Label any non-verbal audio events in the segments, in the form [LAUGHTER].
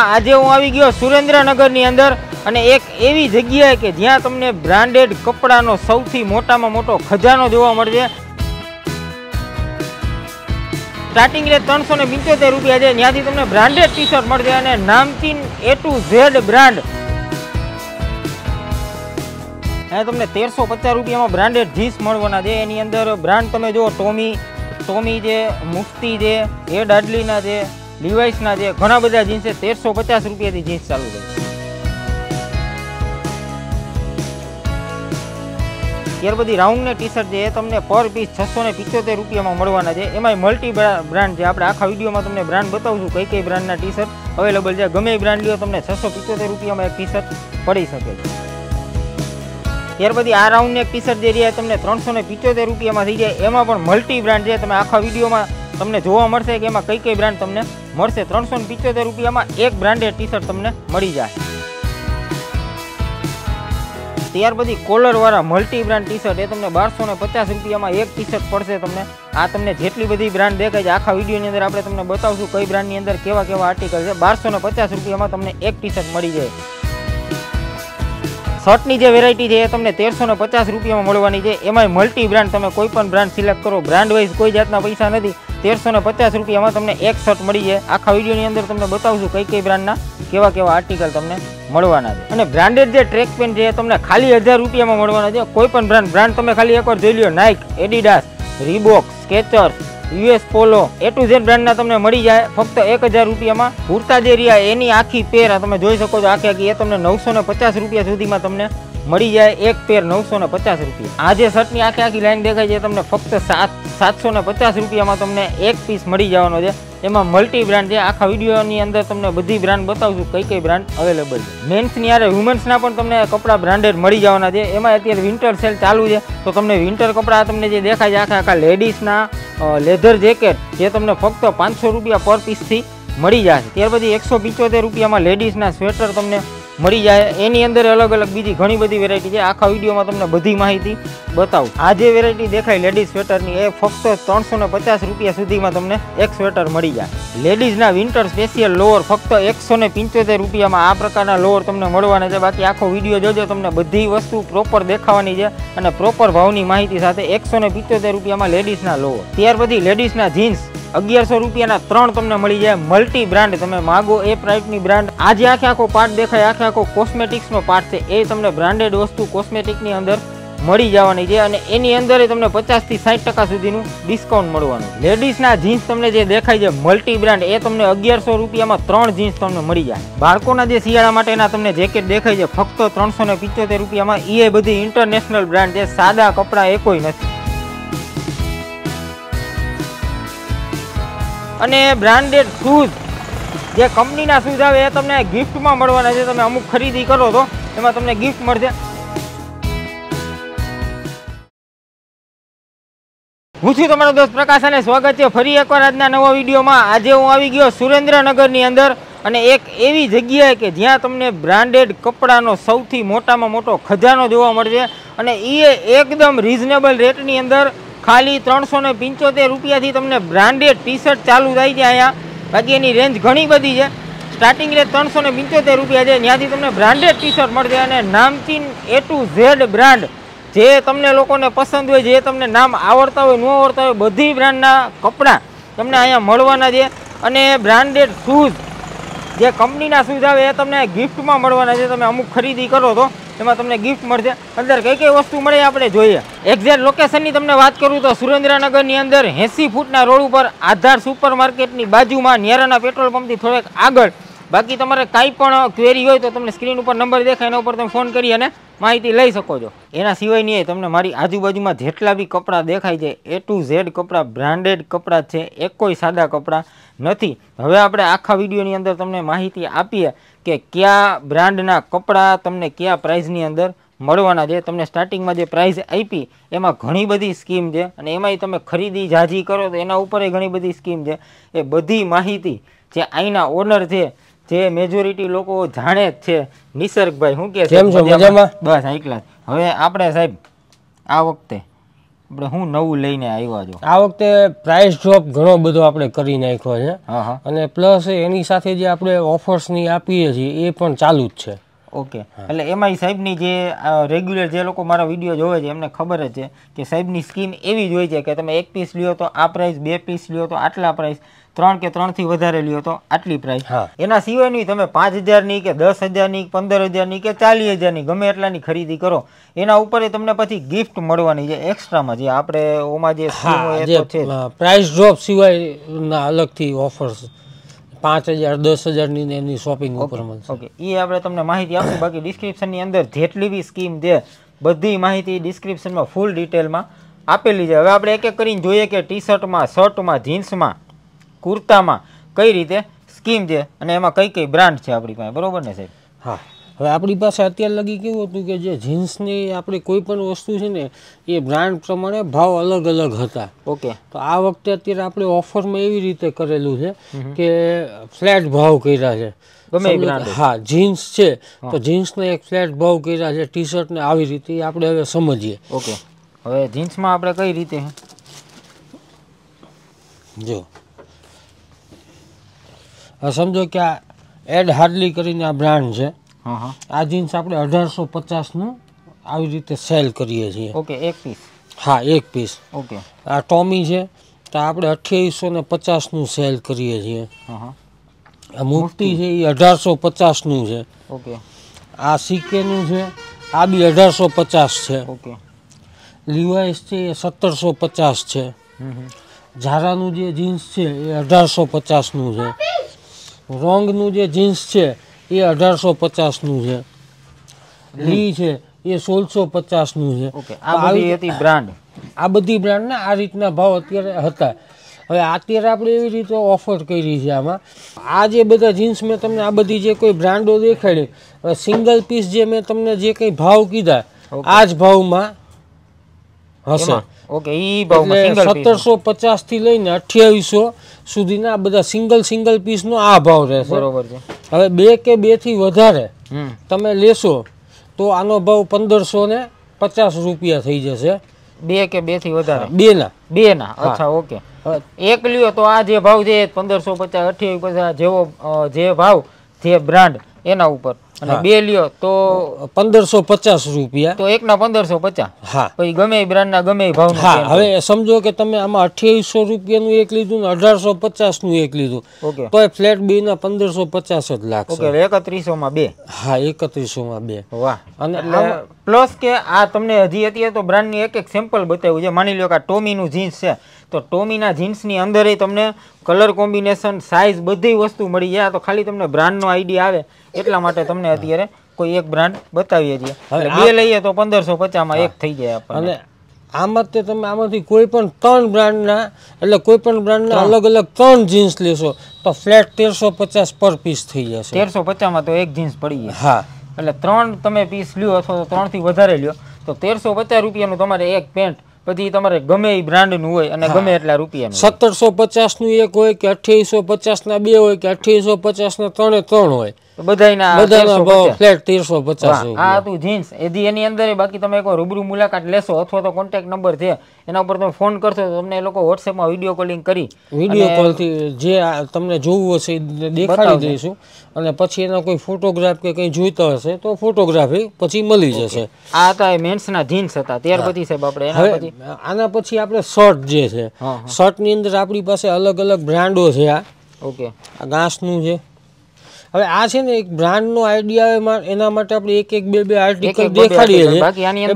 આજે હું આવી ગયો સુરેન્દ્રનગરની અંદર અને એક એવી જગ્યાએ કે જ્યાં તમને બ્રાન્ડેડ કપડાનો સૌથી મોટામાં મોટો ખજાનો જોવા મળશે સ્ટાર્ટિંગ રેટ ત્રણસો ને પંચોતેર રૂપિયા છે ત્યાંથી તમને બ્રાન્ડેડ ટી શર્ટ મળશે અને નામચીન એ ટુ ઝેડ બ્રાન્ડ અહીંયા તમને તેરસો પચાસ રૂપિયામાં બ્રાન્ડેડ જીન્સ મળવાના છે એની અંદર બ્રાન્ડ તમે જુઓ ટોમી ટોમી છે મુફ્તી છે હેડ આડલીના છે લિવાઇસના જે ઘણા બધા જીન્સ છે તેરસો પચાસ રૂપિયાથી જીન્સ ચાલુ થાય ત્યાર પછી રાઉન્ડને ટી શર્ટ જે તમને પર પીસ છસો ને પિત્યોતેર રૂપિયામાં મળવાના છે એમાં મલ્ટી બ્રાન્ડ છે આપણે આખા વિડીયોમાં તમને બ્રાન્ડ બતાવશું કઈ કઈ બ્રાન્ડના ટી શર્ટ અવેલેબલ છે ગમે એ બ્રાન્ડ લ્યો તમને છસો પિત્યોતેર રૂપિયામાં એક ટી શર્ટ પડી શકે છે ત્યાર પછી આ રાઉન્ડની એક ટી શર્ટ જે રહ્યા તમને ત્રણસો ને પિચોતેર રૂપિયામાં થઈ જાય એમાં પણ મલ્ટી બ્રાન્ડ છે તમે આખા વિડીયોમાં તમને જોવા મળશે કે એમાં કઈ કઈ બ્રાન્ડ તમને મળશે ત્રણસો ને પિચોતેર રૂપિયામાં એક બ્રાન્ડેડ ટી શર્ટ તમને મળી જાય ત્યાર પછી કોલરવાળા મલ્ટી બ્રાન્ડ ટી શર્ટ એ તમને બારસો ને પચાસ રૂપિયામાં એક ટી શર્ટ પડશે તમને આ તમને જેટલી બધી બ્રાન્ડ દેખાય છે આખા વિડીયોની અંદર આપણે તમને બતાવશું કઈ બ્રાન્ડની અંદર કેવા કેવા આર્ટિકલ છે બારસો ને પચાસ રૂપિયામાં તમને એક ટી શર્ટ મળી જાય શર્ટની જે વેરાયટી છે એ તમને તેરસો ને પચાસ રૂપિયામાં મળવાની છે એમાંય મલ્ટી બ્રાન્ડ તમે કોઈ પણ બ્રાન્ડ સિલેક્ટ કરો બ્રાન્ડ વાઇઝ કોઈ જાતના પૈસા નથી તેરસો ને પચાસ રૂપિયામાં તમને એક શર્ટ મળી જાય આખા વિડીયોની અંદર તમને બતાવશું કઈ કઈ બ્રાન્ડના કેવા કેવા આર્ટિકલ તમને મળવાના છે અને બ્રાન્ડેડ જે ટ્રેક પેન્ટ છે એ તમને ખાલી હજાર રૂપિયામાં મળવાના છે કોઈ પણ બ્રાન્ડ બ્રાન્ડ તમે ખાલી એકવાર જોઈ લો Nike Adidas Reebok Skechers US Polo A to Z બ્રાન્ડના તમને મળી જાય ફક્ત એક હજાર રૂપિયામાં કુર્તા જે રહ્યા એની આખી પેર તમે જોઈ શકો છો આખી આખી એ તમને નવસો ને પચાસ રૂપિયા સુધીમાં તમને મળી જાય એક પેર નવસો ને પચાસ રૂપિયા આ જે શર્ટની આખી આખી લાઈન દેખાય છે તમને ફક્ત સાત સાતસો ને પચાસ રૂપિયામાં તમને એક પીસ મળી જવાનો છે એમાં મલ્ટી બ્રાન્ડ છે આખા વિડીયોની અંદર તમને બધી બ્રાન્ડ બતાવશું કઈ કઈ બ્રાન્ડ અવેલેબલ છે મેન્સની યારે વુમન્સના પણ તમને કપડાં બ્રાન્ડેડ મળી જવાના છે એમાં અત્યારે વિન્ટર સેલ ચાલુ છે તો તમને વિન્ટર કપડાં તમને જે દેખાય છે આખા આખા લેડીઝના લેધર જેકેટ જે તમને ફક્ત પાંચસો રૂપિયા પર પીસથી મળી જશે ત્યાર પછી એકસો પંચોતેર રૂપિયામાં લેડીઝના સ્વેટર તમને મળી જાય એની અંદર અલગ અલગ બીજી ઘણી બધી વેરાયટી છે આખા વિડીયોમાં તમને બધી માહિતી બતાવું આ જે વેરાયટી દેખાય લેડીઝ સ્વેટરની એ ફક્ત ત્રણસો ને પચાસ રૂપિયા સુધીમાં તમને એક સ્વેટર મળી જાય લેડીઝના વિન્ટર સ્પેશિયલ લોવર ફક્ત એકસો ને પંચોતેર રૂપિયામાં આ પ્રકારના લોવર તમને મળવાના છે બાકી આખો વિડીયો જોજો તમને બધી વસ્તુ પ્રોપર દેખાવાની છે અને પ્રોપર ભાવની માહિતી સાથે એકસો ને પિત્તોતેર રૂપિયામાં લેડીઝના લોવર ત્યાર પછી લેડીઝના જીન્સ અગિયારસો રૂપિયાના ત્રણ તમને મળી જાય મલ્ટી બ્રાન્ડ તમે માગો એ પ્રાઇટની બ્રાન્ડ આજે આખે આખો પાર્ટ દેખાય આખે આખો કોસ્મેટિક્સનો પાર્ટ છે એ તમને બ્રાન્ડેડ વસ્તુ કોસ્મેટિકની અંદર મળી જવાની છે અને એની અંદર તમને પચાસથી સાઠ ટકા સુધીનું ડિસ્કાઉન્ટ મળવાનું લેડીઝના જીન્સ તમને જે દેખાય છે મલ્ટી બ્રાન્ડ એ તમને અગિયારસો રૂપિયામાં ત્રણ જીન્સ તમને મળી જાય બાળકોના જે શિયાળા માટેના તમને જેકેટ દેખાય છે ફક્ત ત્રણસો ને પિત્યોતેર રૂપિયામાં એ બધી ઇન્ટરનેશનલ બ્રાન્ડ છે સાદા કપડાં એ કોઈ નથી અને બ્રાન્ડેડ શૂઝ જે કંપનીના શૂઝ આવે એ તમને ગિફ્ટમાં મળવાના છે તમે અમુક ખરીદી કરો તો એમાં તમને ગિફ્ટ મળશે હું છું તમારો દોસ્ત પ્રકાશ અને સ્વાગત છે ફરી એકવાર આજના નવા વિડીયોમાં આજે હું આવી ગયો સુરેન્દ્રનગરની અંદર અને એક એવી જગ્યાએ કે જ્યાં તમને બ્રાન્ડેડ કપડાનો સૌથી મોટામાં મોટો ખજાનો જોવા મળશે અને એ એકદમ રિઝનેબલ રેટની અંદર ખાલી ત્રણસો ને પંચોતેર રૂપિયાથી તમને બ્રાન્ડેડ ટી શર્ટ ચાલુ થાય છે અહીંયા બાકી એની રેન્જ ઘણી બધી છે સ્ટાર્ટિંગ રેટ ત્રણસો ને પંચોતેર રૂપિયા છે ત્યાંથી તમને બ્રાન્ડેડ ટી શર્ટ મળશે અને નામચીન એ ટુ ઝેડ બ્રાન્ડ જે તમને લોકોને પસંદ હોય જે તમને નામ આવડતા હોય ન આવડતા હોય બધી બ્રાન્ડના કપડાં તમને અહીંયા મળવાના છે અને બ્રાન્ડેડ શૂઝ જે કંપનીના શૂઝ આવે એ તમને ગિફ્ટમાં મળવાના છે તમે અમુક ખરીદી કરો તો એમાં તમને ગિફ્ટ મળશે અંદર કઈ કઈ વસ્તુ મળે આપણે જોઈએ એક્ઝેક્ટ લોકેશનની તમને વાત કરું તો સુરેન્દ્રનગરની અંદર એંસી ફૂટના રોડ ઉપર આધાર સુપર બાજુમાં નેરાના પેટ્રોલ પંપથી થોડેક આગળ બાકી તમારે કાંઈ પણ ક્વેરી હોય તો તમને સ્ક્રીન ઉપર નંબર દેખાય એના ઉપર તમે ફોન કરી અને માહિતી લઈ શકો છો એના સિવાય નહીં તમને મારી આજુબાજુમાં જેટલા બી કપડાં દેખાય છે એ ટુ ઝેડ કપડાં બ્રાન્ડેડ કપડાં છે એ કોઈ સાદા કપડાં નથી હવે આપણે આખા વિડીયોની અંદર તમને માહિતી આપીએ કે કયા બ્રાન્ડના કપડાં તમને કયા પ્રાઇઝની અંદર મળવાના છે તમને સ્ટાર્ટિંગમાં જે પ્રાઇઝ આપી એમાં ઘણી બધી સ્કીમ છે અને એમાંય તમે ખરીદી જાજી કરો તો એના ઉપરય ઘણી બધી સ્કીમ છે એ બધી માહિતી જે અહીંના ઓનર છે જે મેજોરિટી લોકો જાણે જ છે નિસર્ગભાઈ શું કે કેમ મજામાં બસ એકલા હવે આપણે સાહેબ આ વખતે આપણે હું નવું લઈને આવ્યા છો આ વખતે પ્રાઇસ ડ્રોપ ઘણો બધો આપણે કરી નાખ્યો છે અને પ્લસ એની સાથે જે આપણે ઓફર્સની આપીએ છીએ એ પણ ચાલુ જ છે ઓકે એટલે એમાં સાહેબની જે રેગ્યુલર જે લોકો મારા વિડીયો જોવે છે એમને ખબર જ છે કે સાહેબની સ્કીમ એવી જ હોય છે કે તમે એક પીસ લ્યો તો આ પ્રાઇસ બે પીસ લ્યો તો આટલા પ્રાઇસ ત્રણ કે ત્રણથી વધારે લ્યો તો આટલી પ્રાઇસ એના સિવાયની તમે પાંચ હજારની કે દસ હજારની પંદર હજારની કે ચાલીસ હજારની ગમે એટલાની ખરીદી કરો એના ઉપર તમને પછી ગિફ્ટ મળવાની છે એક્સ્ટ્રામાં જે આપણે ઓમાં જે છે પ્રાઇસ ડ્રોપ સિવાયના અલગથી ઓફર્સ પાંચ હજાર દસ હજારની એની શોપિંગ ઉપર મળશે ઓકે એ આપણે તમને માહિતી આપશું બાકી ડિસ્ક્રિપ્શનની અંદર જેટલી બી સ્કીમ છે બધી માહિતી ડિસ્ક્રિપ્શનમાં ફૂલ ડિટેલમાં આપેલી છે હવે આપણે એક એક કરીને જોઈએ કે ટી શર્ટમાં શર્ટમાં જીન્સમાં કુર્તામાં કઈ રીતે સ્કીમ છે અને એમાં કઈ કઈ બ્રાન્ડ છે આપણી પાસે બરોબર ને સાહેબ હા હવે આપણી પાસે અત્યારે લગી કેવું હતું કે જે જીન્સની આપણી કોઈ પણ વસ્તુ છે ને એ બ્રાન્ડ પ્રમાણે ભાવ અલગ અલગ હતા ઓકે તો આ વખતે અત્યારે આપણે ઓફરમાં એવી રીતે કરેલું છે કે ફ્લેટ ભાવ કર્યા છે હા જીન્સ છે તો જીન્સને એક ફ્લેટ ભાવ કર્યા છે ટી શર્ટને આવી રીતે આપણે હવે સમજીએ ઓકે હવે જીન્સમાં આપણે કઈ રીતે જો સમજો કે આ એડ હાર્ડલી કરીને આ બ્રાન્ડ છે આ જીન્સ આપણે અઢારસો પચાસનું આવી રીતે સેલ કરીએ છીએ ઓકે એક પીસ હા એક પીસ ઓકે આ ટોમી છે તો આપણે અઠ્યાવીસો ને પચાસનું સેલ કરીએ છીએ આ મુફ્તી છે એ અઢારસો પચાસનું છે ઓકે આ સીકેનું છે આ બી અઢારસો પચાસ છે ઓકે લિવાઇસ છે એ સત્તરસો પચાસ છે ઝારાનું જે જીન્સ છે એ અઢારસો પચાસનું છે રોંગનું જે જીન્સ છે એ અઢારસો પચાસનું છે લી છે એ સોળસો પચાસનું છે આ બધી બ્રાન્ડ આ બધી બ્રાન્ડના આ રીતના ભાવ અત્યારે હતા હવે અત્યારે આપણે એવી રીતે ઓફર કરી છે આમાં આ જે બધા જીન્સ મેં તમને આ બધી જે કોઈ બ્રાન્ડો દેખાડી સિંગલ પીસ જે મેં તમને જે કંઈ ભાવ કીધા આ જ ભાવમાં હશે ઓકે ઈ ભાવમાં સિંગલ 1750 થી લઈને 2800 સુધીના બધા સિંગલ સિંગલ પીસ નો આ ભાવ રહેશે બરોબર છે હવે બે કે બે થી વધારે તમે લેશો તો આનો ભાવ 1500 ને 50 રૂપિયા થઈ જશે બે કે બે થી વધારે બે ના બે ના અચ્છા ઓકે એક લ્યો તો આ જે ભાવ છે 1550 2850 જેવો જે ભાવ જે બ્રાન્ડ એના ઉપર અને બે લ્યો તો પંદરસો પચાસ રૂપિયા તો એકના પંદરસો પચાસ હા પછી ગમે એ બ્રાન્ડના ગમે ભાવ હા હવે સમજો કે તમે આમાં અઠ્યાવીસો રૂપિયાનું એક લીધું ને અઢારસો પચાસનું એક લીધું તો તો ફ્લેટ બે ના પંદરસો પચાસ જ લાગશે ઓકે એકત્રીસોમાં બે હા એકત્રીસોમાં બે વાહ અને પ્લસ કે આ તમને હજી અત્યારે તો બ્રાન્ડની એક એક સેમ્પલ બતાવ્યું છે માની લો કે આ નું જીન્સ છે તો ટોમીના જીન્સની અંદર તમને કલર કોમ્બિનેશન સાઇઝ બધી વસ્તુ મળી જાય તો ખાલી તમને બ્રાન્ડનો આઈડિયા આવે એટલા માટે તમને અત્યારે કોઈ એક બ્રાન્ડ બતાવીએ છીએ બે લઈએ તો પંદરસો પચાસમાં એક થઈ જાય આપણને આમાં તે તમે આમાંથી કોઈ પણ ત્રણ બ્રાન્ડના એટલે કોઈ પણ બ્રાન્ડના અલગ અલગ ત્રણ જીન્સ લેશો તો ફ્લેટ તેરસો પચાસ પર પીસ થઈ જશે તેરસો પચાસમાં તો એક જીન્સ પડી જાય હા એટલે ત્રણ તમે પીસ લ્યો અથવા તો ત્રણથી વધારે લ્યો તો તેરસો પચાસ રૂપિયાનું તમારે એક પેન્ટ પછી તમારે ગમે એ બ્રાન્ડનું હોય અને ગમે એટલા રૂપિયા સત્તરસો પચાસનું એક હોય કે અઠ્યાવીસો પચાસના બે હોય કે અઠ્યાવીસો પચાસના ત્રણે ત્રણ હોય બધાના બધાના ફ્લેટ 1350 આ હતું જીન્સ એદી એની અંદર બાકી તમે એક રૂબરૂ મુલાકાત લેશો અથવા તો કોન્ટેક્ટ નંબર છે એના ઉપર તમે ફોન કરશો તો તમને એ લોકો WhatsApp માં કોલિંગ કરી વિડિયો કોલ જે તમને જોવું હશે દેખાડી દઈશું અને પછી એનો કોઈ ફોટોગ્રાફ કે કંઈ જોઈતો હશે તો ફોટોગ્રાફી પછી મળી જશે આ હતા મેન્સના જીન્સ હતા ત્યાર પછી સાહેબ આપણે આના પછી આપણે શર્ટ જે છે શર્ટની અંદર આપણી પાસે અલગ અલગ બ્રાન્ડો છે આ ઓકે આ ઘાસનું છે હવે આ છે ને એક બ્રાન્ડનો આઈડિયા એના માટે આપણે એક એક બે બે આર્ટિકલ દેખાડીએ છીએ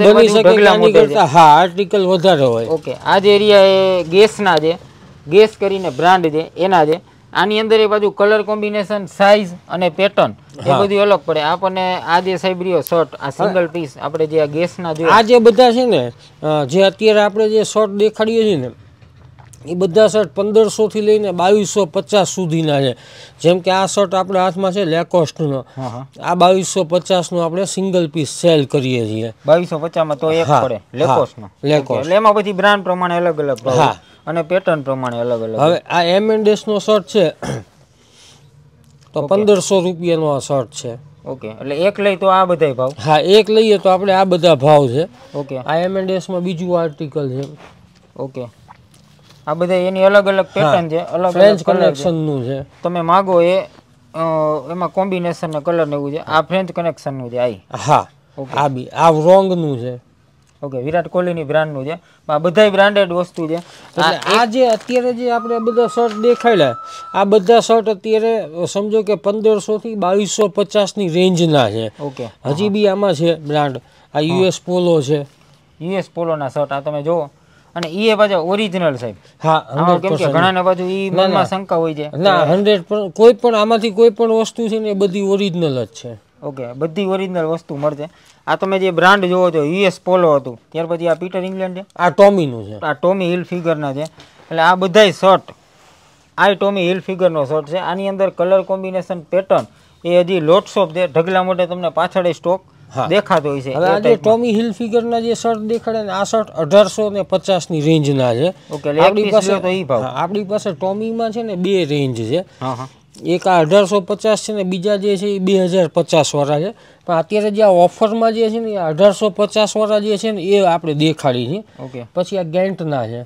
બની શકે આની કરતા હા આર્ટિકલ વધારે હોય ઓકે આ જે એરિયા એ ગેસના છે ગેસ કરીને બ્રાન્ડ છે એના છે આની અંદર એ બાજુ કલર કોમ્બિનેશન સાઇઝ અને પેટર્ન એ બધું અલગ પડે આપણને આ જે સાહેબ રહ્યો શર્ટ આ સિંગલ પીસ આપણે જે આ ગેસના જોઈએ આ જે બધા છે ને જે અત્યારે આપણે જે શર્ટ દેખાડીએ છીએ ને એ બધા શર્ટ પંદરસોથી લઈને બાવીસો પચાસ સુધીના છે જેમ કે આ શર્ટ આપણા હાથમાં છે લેકોસ્ટનો આ બાવીસો પચાસનો આપણે સિંગલ પીસ સેલ કરીએ છીએ બાવીસો પચાસમાં તો એક પડે લેકોસ્ટનો લેકોસ્ટ એમાં પછી બ્રાન્ડ પ્રમાણે અલગ અલગ હા અને પેટર્ન પ્રમાણે અલગ અલગ હવે આ એમ એન્ડ એસનો શર્ટ છે તો પંદરસો રૂપિયાનો આ શર્ટ છે ઓકે એટલે એક લઈ તો આ બધા ભાવ હા એક લઈએ તો આપણે આ બધા ભાવ છે ઓકે આ એમ એન્ડ એસમાં બીજું આર્ટિકલ છે ઓકે આ બધા એની અલગ અલગ પેટર્ન છે અલગ ફ્રેન્ચ કનેક્શનનું છે તમે માગો એ એમાં કોમ્બિનેશન ને કલર ને એવું છે આ ફ્રેન્ચ કનેક્શનનું છે આઈ હા આ બી આ રોંગનું છે ઓકે વિરાટ કોહલીની બ્રાન્ડનું છે આ બધાય બ્રાન્ડેડ વસ્તુ છે એટલે આ જે અત્યારે જે આપણે બધા શર્ટ દેખાયલા આ બધા શર્ટ અત્યારે સમજો કે પંદરસોથી બાવીસો પચાસની રેન્જના છે ઓકે હજી બી આમાં છે બ્રાન્ડ આ યુએસ પોલો છે યુએસ પોલોના શર્ટ આ તમે જુઓ અને એ પાછા ઓરિજિનલ સાહેબ હા કેમ કે ઘણાને પાછું એ મનમાં શંકા હોય છે ના હંડ્રેડ કોઈ પણ આમાંથી કોઈ પણ વસ્તુ છે ને એ બધી ઓરિજિનલ જ છે ઓકે બધી ઓરિજિનલ વસ્તુ મળશે આ તમે જે બ્રાન્ડ જોવો છો યુએસ પોલો હતું ત્યાર પછી આ પીટર ઇંગ્લેન્ડ છે આ ટોમીનું છે આ ટોમી હિલ ફિગરના છે એટલે આ બધાય શર્ટ આ ટોમી હિલ ફિગરનો શર્ટ છે આની અંદર કલર કોમ્બિનેશન પેટર્ન એ હજી લોટ્સ ઓફ છે ઢગલા મોઢે તમને પાછળ સ્ટોક દેખાતો હોય છે હવે જે ટોમી હિલ ફિગરના જે શર્ટ દેખાડે ને આ શર્ટ અઢારસો ને પચાસ ની રેન્જના છે આપણી પાસે આપણી પાસે ટોમીમાં છે ને બે રેન્જ છે એક આ અઢારસો પચાસ છે ને બીજા જે છે એ બે હજાર પચાસ વાળા છે પણ અત્યારે જે આ ઓફરમાં જે છે ને એ અઢારસો પચાસ વાળા જે છે ને એ આપણે દેખાડી છે ઓકે પછી આ ગેન્ટના છે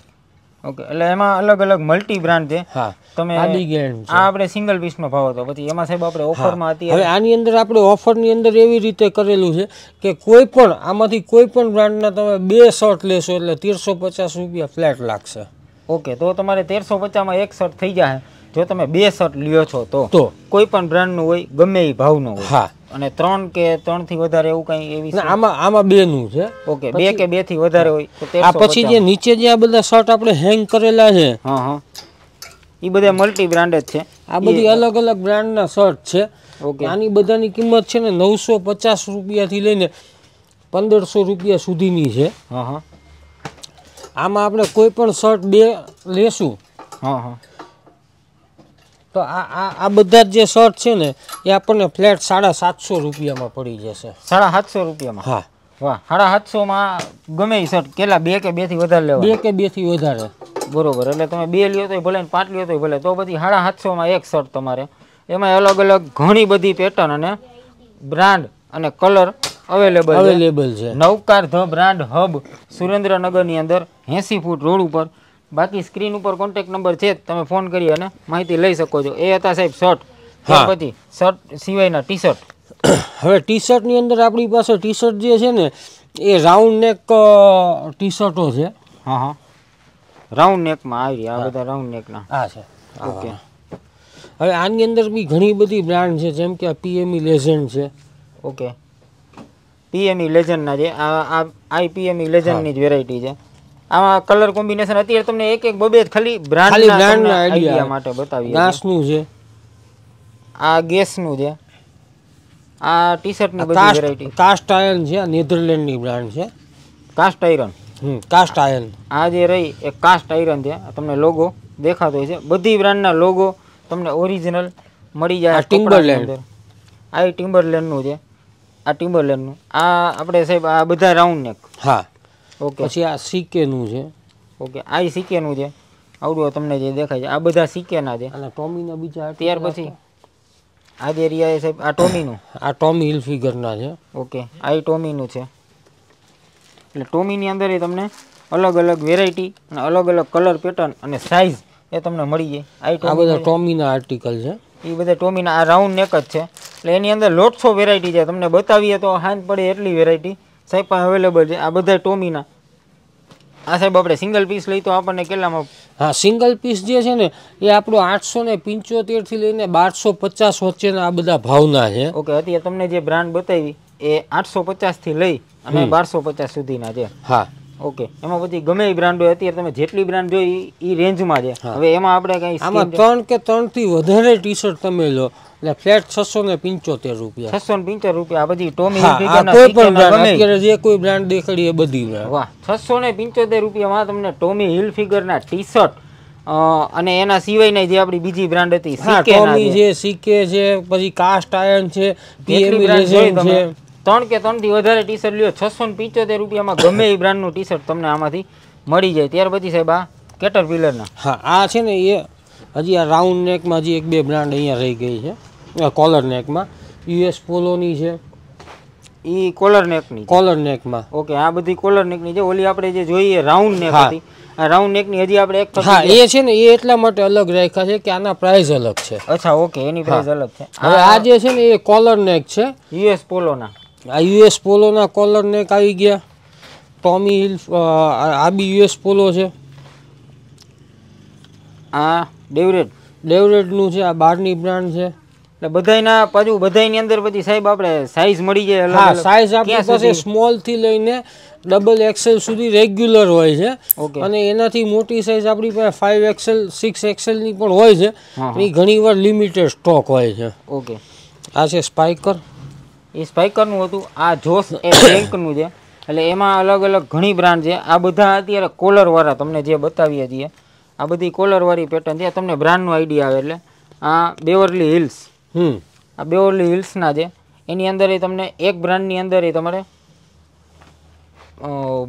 ઓકે એટલે એમાં અલગ અલગ મલ્ટી બ્રાન્ડ છે હા તમે આ આપણે સિંગલ પીસનો ભાવ હતો પછી એમાં સાહેબ આપણે ઓફરમાં હતી હવે આની અંદર આપણે ઓફરની અંદર એવી રીતે કરેલું છે કે કોઈ પણ આમાંથી કોઈ પણ બ્રાન્ડના તમે બે શર્ટ લેશો એટલે તેરસો પચાસ રૂપિયા ફ્લેટ લાગશે ઓકે તો તમારે તેરસો પચાસમાં એક શર્ટ થઈ જાય જો તમે બે શર્ટ લ્યો છો તો તો કોઈ પણ બ્રાન્ડનું હોય ગમે એ ભાવનું હોય હા અને ત્રણ કે ત્રણ થી વધારે એવું કઈ એવી આમાં આમાં બે નું છે ઓકે બે કે બે થી વધારે હોય તો પછી જે નીચે જે આ બધા શર્ટ આપણે હેંગ કરેલા છે હા હા એ બધા મલ્ટી બ્રાન્ડેડ છે આ બધી અલગ અલગ બ્રાન્ડના શર્ટ છે ઓકે આની બધાની કિંમત છે ને નવસો પચાસ રૂપિયાથી લઈને પંદરસો રૂપિયા સુધીની છે હા હા આમાં આપણે કોઈ પણ શર્ટ બે લેશું હા હા તો આ આ બધા જે શર્ટ છે ને એ આપણને ફ્લેટ સાડા સાતસો રૂપિયામાં પડી જશે સાડા સાતસો રૂપિયામાં હા વાહ સાડા સાતસોમાં ગમે એ શર્ટ કેટલા બે કે બેથી વધારે લેવા બે કે બેથી વધારે બરોબર એટલે તમે બે લ્યો તો ભલે પાંચ લ્યો તો ભલે તો પછી સાડા સાતસોમાં એક શર્ટ તમારે એમાં અલગ અલગ ઘણી બધી પેટર્ન અને બ્રાન્ડ અને કલર અવેલેબલ અવેલેબલ છે નવકાર ધ બ્રાન્ડ હબ સુરેન્દ્રનગરની અંદર એંસી ફૂટ રોડ ઉપર બાકી સ્ક્રીન ઉપર કોન્ટેક્ટ નંબર છે તમે ફોન કરી અને માહિતી લઈ શકો છો એ હતા સાહેબ શર્ટ પછી શર્ટ સિવાયના ટી શર્ટ હવે ટી શર્ટની અંદર આપણી પાસે ટી શર્ટ જે છે ને એ રાઉન્ડ નેક ટી શર્ટો છે હા હા રાઉન્ડ નેકમાં આવી આ બધા રાઉન્ડ નેકના હા છે ઓકે હવે આની અંદર બી ઘણી બધી બ્રાન્ડ છે જેમ કે આ પીએમઈ લેઝન્ડ e છે ઓકે પીએમઈ લેઝન્ડના છે આ આ પીએમઈ લેઝન્ડની e જ વેરાયટી છે આમાં કલર કોમ્બિનેશન અત્યારે તમને એક એક બબે ખાલી બ્રાન્ડ બ્રાન્ડના આઈડિયા માટે બતાવીએ ગેસનું છે આ ગેસનું છે આ ટી શર્ટની બધી વેરાયટી કાસ્ટ આયર્ન છે નેધરલેન્ડની બ્રાન્ડ છે કાસ્ટ આયર્ન હમ કાસ્ટ આયર્ન આ જે રહી એ કાસ્ટ આયર્ન છે તમને લોગો દેખાતો હોય છે બધી બ્રાન્ડના લોગો તમને ઓરિજિનલ મળી જાય ટિમ્બરલેન્ડ આ ટિમ્બરલેન્ડનું છે આ ટિમ્બરલેન્ડનું આ આપણે સાહેબ આ બધા રાઉન્ડ નેક હા ઓકે પછી આ સીકેનું છે ઓકે આ સીકેનું છે આવડું તમને જે દેખાય છે આ બધા સીકેના છે અને ટોમીના બીજા ત્યાર પછી આ જે એરિયા એ સાહેબ આ ટોમીનું આ ટોમી હિલ ફિગરના છે ઓકે આ ટોમીનું છે એટલે ટોમીની અંદર એ તમને અલગ અલગ વેરાયટી અને અલગ અલગ કલર પેટર્ન અને સાઇઝ એ તમને મળી જાય આ આ બધા ટોમીના આર્ટિકલ છે એ બધા ટોમીના આ રાઉન્ડ નેક જ છે એટલે એની અંદર લોટસો વેરાયટી છે તમને બતાવીએ તો હાંજ પડે એટલી વેરાયટી સાહેબ પણ અવેલેબલ છે આ બધા ટોમીના હા સાહેબ આપણે સિંગલ પીસ લઈ તો આપણને કેટલામાં હા સિંગલ પીસ જે છે ને એ આપણું આઠસો ને પિંચોતેર થી લઈને બારસો પચાસ વચ્ચેના આ બધા ભાવના છે ઓકે અત્યારે તમને જે બ્રાન્ડ બતાવી એ આઠસો પચાસ થી લઈ અને બારસો પચાસ સુધીના છે હા ઓકે એમાં પછી ગમે એ બ્રાન્ડ હોય અત્યારે તમે જેટલી બ્રાન્ડ જોઈ એ રેન્જમાં છે હવે એમાં આપણે કઈ આમાં ત્રણ કે ત્રણથી વધારે ટી શર્ટ તમે લો એટલે ફ્લેટ છસો ને પંચોતેર રૂપિયા છસો ને પંચોતેર રૂપિયા બધી ટોમી કોઈ પણ અત્યારે જે કોઈ બ્રાન્ડ દેખાડી એ બધી વાહ છસો ને પંચોતેર રૂપિયામાં તમને ટોમી હિલ ફિગર ના ટી શર્ટ અને એના સિવાયની જે આપણી બીજી બ્રાન્ડ હતી ટોમી જે સીકે છે પછી કાસ્ટ આયર્ન છે પીએમઈ રેઝિન છે ત્રણ કે ત્રણથી વધારે ટી શર્ટ લ્યો છસો ને પિંચોતેર રૂપિયામાં ગમે એ બ્રાન્ડનું ટી શર્ટ તમને આમાંથી મળી જાય ત્યાર પછી સાહેબ આ કેટરપિલરના હા આ છે ને એ હજી આ રાઉન્ડ નેકમાં હજી એક બે બ્રાન્ડ અહીંયા રહી ગઈ છે યા કોલર નેક માં યુએસ પોલો ની છે ઈ કોલર નેક ની કોલર નેક માં ઓકે આ બધી કોલર નેક ની જો ઓલી આપડે જે જોઈએ રાઉન્ડ નેક હતી આ રાઉન્ડ નેક ની હજી આપડે એક હતી હા એ છે ને એ એટલા માટે અલગ રાખ્યા છે કે આના પ્રાઈઝ અલગ છે અચ્છા ઓકે એની પ્રાઈઝ અલગ છે હવે આ જે છે ને એ કોલર નેક છે યુએસ પોલો ના આ યુએસ પોલો ના કોલર નેક આવી ગયા ટોમી હિલ્સ આ બી યુએસ પોલો છે આ ડેવરેડ ડેવરેડ નું છે આ બારની બ્રાન્ડ છે એટલે બધાયના પાછું બધાયની અંદર પછી સાહેબ આપણે સાઈઝ મળી જાય હા સાઈઝ આપણી પાસે સ્મોલ થી લઈને ડબલ એક્સેલ સુધી રેગ્યુલર હોય છે અને એનાથી મોટી સાઈઝ આપણી પાસે ફાઇવ એક્સેલ સિક્સ એક્સેલની પણ હોય છે એ ઘણીવાર લિમિટેડ સ્ટોક હોય છે ઓકે આ છે સ્પાઇકર એ સ્પાઇકરનું હતું આ જોશ એ બેંકનું છે એટલે એમાં અલગ અલગ ઘણી બ્રાન્ડ છે આ બધા અત્યારે કોલરવાળા તમને જે બતાવીએ છીએ આ બધી કોલરવાળી પેટર્ન છે તમને બ્રાન્ડનું આઈડિયા આવે એટલે આ બેવરલી હિલ્સ આ બે બેવરલી હિલ્સના છે એની અંદર એ તમને એક બ્રાન્ડની અંદર એ તમારે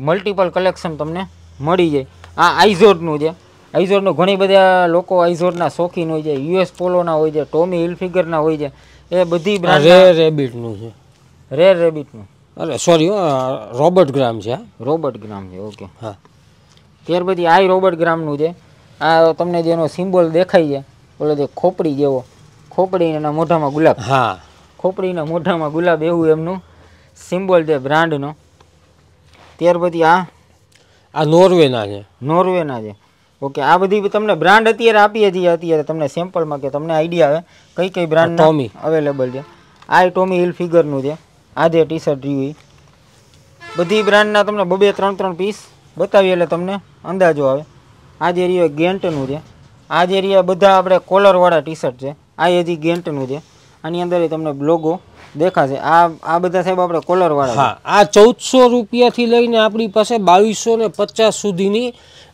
મલ્ટિપલ કલેક્શન તમને મળી જાય આ આઈઝોડનું છે આઈઝોડનું ઘણી બધા લોકો આઈઝોડના શોખીન હોય છે યુએસ પોલોના હોય છે ટોમી હિલફિગરના હોય છે એ બધી બ્રાન્ડ રેર રેબિટનું છે રેર રેબિટનું અરે સોરી રોબર્ટ ગ્રામ છે રોબર્ટ ગ્રામ છે ઓકે હા ત્યાર પછી આ રોબર્ટ ગ્રામનું છે આ તમને જેનો સિમ્બોલ દેખાય છે ઓલો જે ખોપડી જેવો ખોપડી એના મોઢામાં ગુલાબ હા ખોપડીના મોઢામાં ગુલાબ એવું એમનું સિમ્બોલ છે બ્રાન્ડનો ત્યાર પછી આ આ નોર્વેના છે નોર્વેના છે ઓકે આ બધી તમને બ્રાન્ડ અત્યારે આપીએ છીએ અત્યારે તમને સેમ્પલમાં કે તમને આઈડિયા આવે કઈ કઈ બ્રાન્ડ ટોમી અવેલેબલ છે આ ટોમી હિલ ફિગરનું છે આ જે ટી શર્ટ રહ્યું બધી બ્રાન્ડના તમને બબે ત્રણ ત્રણ પીસ બતાવીએ એટલે તમને અંદાજો આવે આ જે રહ્યો ગેન્ટનું છે આ જે રહ્યા બધા આપણે કોલરવાળા ટી શર્ટ છે આ હજી ગેન્ટનું છે આની અંદર તમને બ્લોગો દેખાશે આ આ બધા સાહેબ આપણે કોલરવાળા હા આ ચૌદસો રૂપિયાથી લઈને આપણી પાસે બાવીસો ને પચાસ સુધીની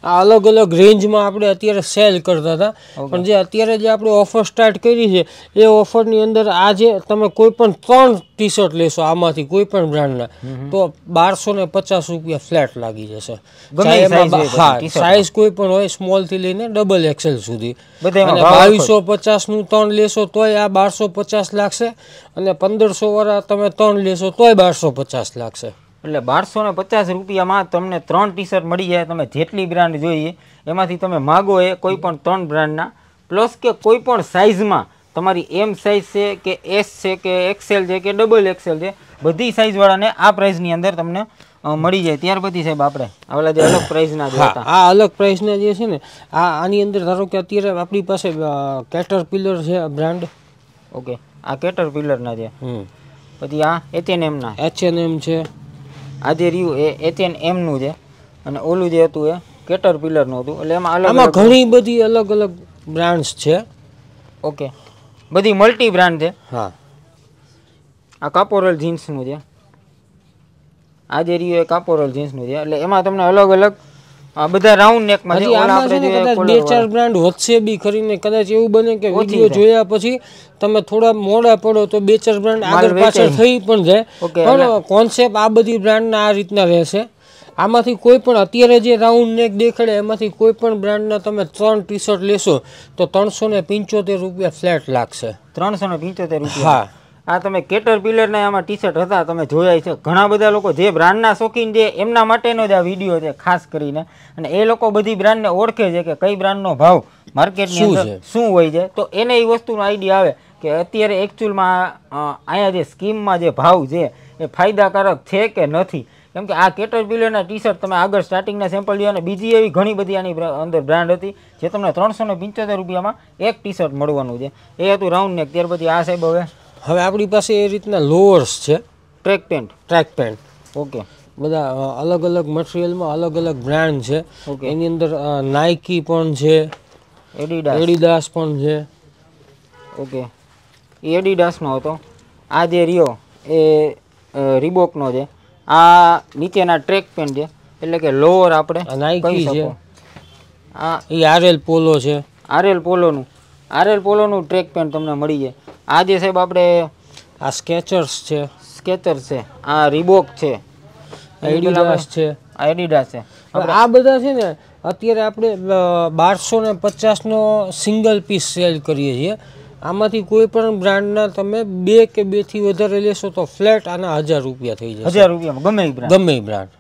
આ અલગ અલગ રેન્જમાં આપણે અત્યારે સેલ કરતા હતા પણ જે અત્યારે જે આપણે ઓફર સ્ટાર્ટ કરી છે એ ઓફરની અંદર આજે તમે કોઈ પણ ત્રણ ટી શર્ટ લેશો આમાંથી કોઈ પણ બ્રાન્ડના તો બારસો ને પચાસ રૂપિયા ફ્લેટ લાગી જશે હા સાઇઝ કોઈ પણ હોય સ્મોલ થી લઈને ડબલ એક્સેલ સુધી અને બાવીસો પચાસ નું ત્રણ લેશો તોય આ બારસો પચાસ લાગશે અને પંદરસો વાળા તમે ત્રણ લેશો તોય બારસો પચાસ લાગશે એટલે બારસો ને પચાસ રૂપિયામાં તમને ત્રણ ટી શર્ટ મળી જાય તમે જેટલી બ્રાન્ડ જોઈએ એમાંથી તમે માગો એ કોઈ પણ ત્રણ બ્રાન્ડના પ્લસ કે કોઈ પણ સાઇઝમાં તમારી એમ સાઇઝ છે કે એસ છે કે એક્સેલ છે કે ડબલ એક્સેલ છે બધી સાઇઝવાળાને આ પ્રાઇસની અંદર તમને મળી જાય ત્યાર પછી સાહેબ આપણે આવેલા જે અલગ પ્રાઇસના જે હતા આ અલગ પ્રાઇસના જે છે ને આ આની અંદર ધારો કે અત્યારે આપણી પાસે કેટરપિલર છે બ્રાન્ડ ઓકે આ કેટર કેટરપિલરના છે પછી આ એમના એચએનએમના એમ છે આ જે રહ્યું એ એમનું H&M છે અને ઓલું જે હતું એ કેટર પિલરનું હતું એટલે એમાં અલગ ઘણી બધી અલગ અલગ બ્રાન્ડ્સ છે ઓકે બધી મલ્ટી બ્રાન્ડ છે હા આ કાપોરલ જીન્સનું છે આ જે રહ્યું એ કાપોરલ જીન્સનું છે એટલે એમાં તમને અલગ અલગ આ બધા રાઉન્ડ નેકમાં છે બે ચાર બ્રાન્ડ વધશે બી ખરીને કદાચ એવું બને કે વિડિયો જોયા પછી તમે થોડા મોડા પડો તો બે ચાર બ્રાન્ડ આગળ પાછળ થઈ પણ જાય પણ કોન્સેપ્ટ આ બધી બ્રાન્ડના આ રીતના રહેશે આમાંથી કોઈ પણ અત્યારે જે રાઉન્ડ નેક દેખાડે એમાંથી કોઈ પણ બ્રાન્ડના તમે ત્રણ ટી શર્ટ લેશો તો ત્રણસો ને પંચોતેર રૂપિયા ફ્લેટ લાગશે ત્રણસો ને પંચોતેર રૂપિયા હા આ તમે કેટર પિલરના એમાં ટી શર્ટ હતા તમે જોયા છે ઘણા બધા લોકો જે બ્રાન્ડના શોખીન છે એમના માટેનો જ આ વિડીયો છે ખાસ કરીને અને એ લોકો બધી બ્રાન્ડને ઓળખે છે કે કઈ બ્રાન્ડનો ભાવ માર્કેટની અંદર શું હોય છે તો એને એ વસ્તુનો આઈડિયા આવે કે અત્યારે એકચ્યુઅલમાં અહીંયા જે સ્કીમમાં જે ભાવ છે એ ફાયદાકારક છે કે નથી કેમ કે આ કેટરપિલરના ટી શર્ટ તમે આગળ સ્ટાર્ટિંગના સેમ્પલ લ્યો અને બીજી એવી ઘણી બધી આની અંદર બ્રાન્ડ હતી જે તમને ત્રણસો ને રૂપિયામાં એક ટી શર્ટ મળવાનું છે એ હતું રાઉન્ડ નેક ત્યાર પછી આ સાહેબ હવે હવે આપણી પાસે એ રીતના લોઅર્સ છે track pant track pant okay બધા અલગ અલગ મટીરિયલમાં અલગ અલગ બ્રાન્ડ છે એની અંદર નાઇકી પણ છે એડિડાસ એડિડાસ પણ છે ઓકે એ એડિડાસનો હતો આ જે રિયો એ રિબોકનો છે આ નીચેના ટ્રેક પેન છે એટલે કે લોઅર આપણે નાઇકી છે આ એ આરએલ પોલો છે આરએલ પોલોનું આરએલ પોલોનું ટ્રેક પેન તમને મળી જાય આ જે સાહેબ આપણે આ સ્કેચર્સ છે સ્કેચર્સ છે આ રિબોક છે એડિડાસ છે આ એડિડાસ છે આ બધા છે ને અત્યારે આપણે બારસો ને પચાસનો સિંગલ પીસ સેલ કરીએ છીએ આમાંથી કોઈ પણ બ્રાન્ડના તમે બે કે બે થી વધારે લેશો તો ફ્લેટ આના હજાર રૂપિયા થઈ જાય હજાર રૂપિયામાં ગમે એ બ્રાન્ડ ગમે બ્રાન્ડ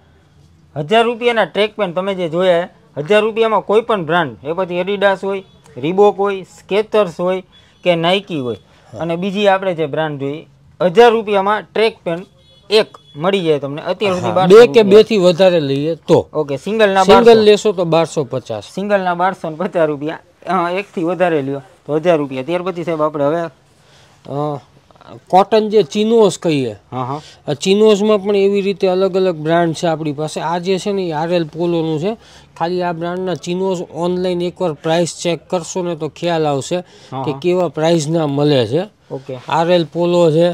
હજાર રૂપિયાના ટ્રેક પેન તમે જે જોયા હજાર રૂપિયામાં કોઈ પણ બ્રાન્ડ એ પછી એડિડાસ હોય રીબોક હોય સ્કેચર્સ હોય કે નાઇકી હોય અને બીજી આપણે જે બ્રાન્ડ જોઈએ હજાર રૂપિયામાં ટ્રેક પેન એક મળી જાય તમને અત્યાર સુધી બે કે બે થી વધારે લઈએ તો ઓકે સિંગલ ના સિંગલ લેશો તો બારસો પચાસ સિંગલ ના બારસો પચાસ રૂપિયા એક થી વધારે લ્યો તો હજાર રૂપિયા ત્યાર પછી સાહેબ આપણે હવે કોટન જે ચિનોસ કહીએ ચિનોસમાં પણ એવી રીતે અલગ અલગ બ્રાન્ડ છે આપણી પાસે આ જે છે ને એ આરએલ પોલોનું છે ખાલી આ બ્રાન્ડના ચિનોસ ઓનલાઈન એકવાર પ્રાઇસ ચેક કરશો ને તો ખ્યાલ આવશે કે કેવા પ્રાઇસના મળે છે ઓકે આરએલ પોલો છે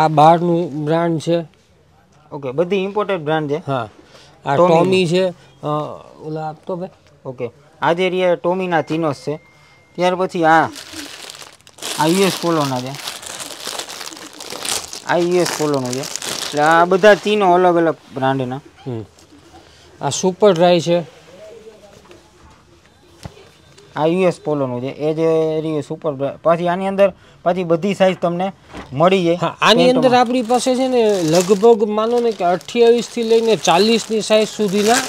આ બહારનું બ્રાન્ડ છે ઓકે બધી ઇમ્પોર્ટેડ બ્રાન્ડ છે હા આ ટોમી છે ઓલા આપતો ભાઈ ઓકે આ જે ટોમીના ચિનોસ છે ત્યાર પછી આ આ યુએસ કોલોના છે આ યુએસ કોલોનું છે એટલે આ બધા તીનો અલગ અલગ બ્રાન્ડના આ સુપર ડ્રાય છે આ યુએસ પોલોનું છે એ જે રહ્યું સુપર પછી આની અંદર પછી બધી સાઇઝ તમને મળી જાય આની અંદર આપણી પાસે છે ને લગભગ માનો ને કે અઠ્યાવીસથી લઈને ચાલીસની સાઇઝ સુધીના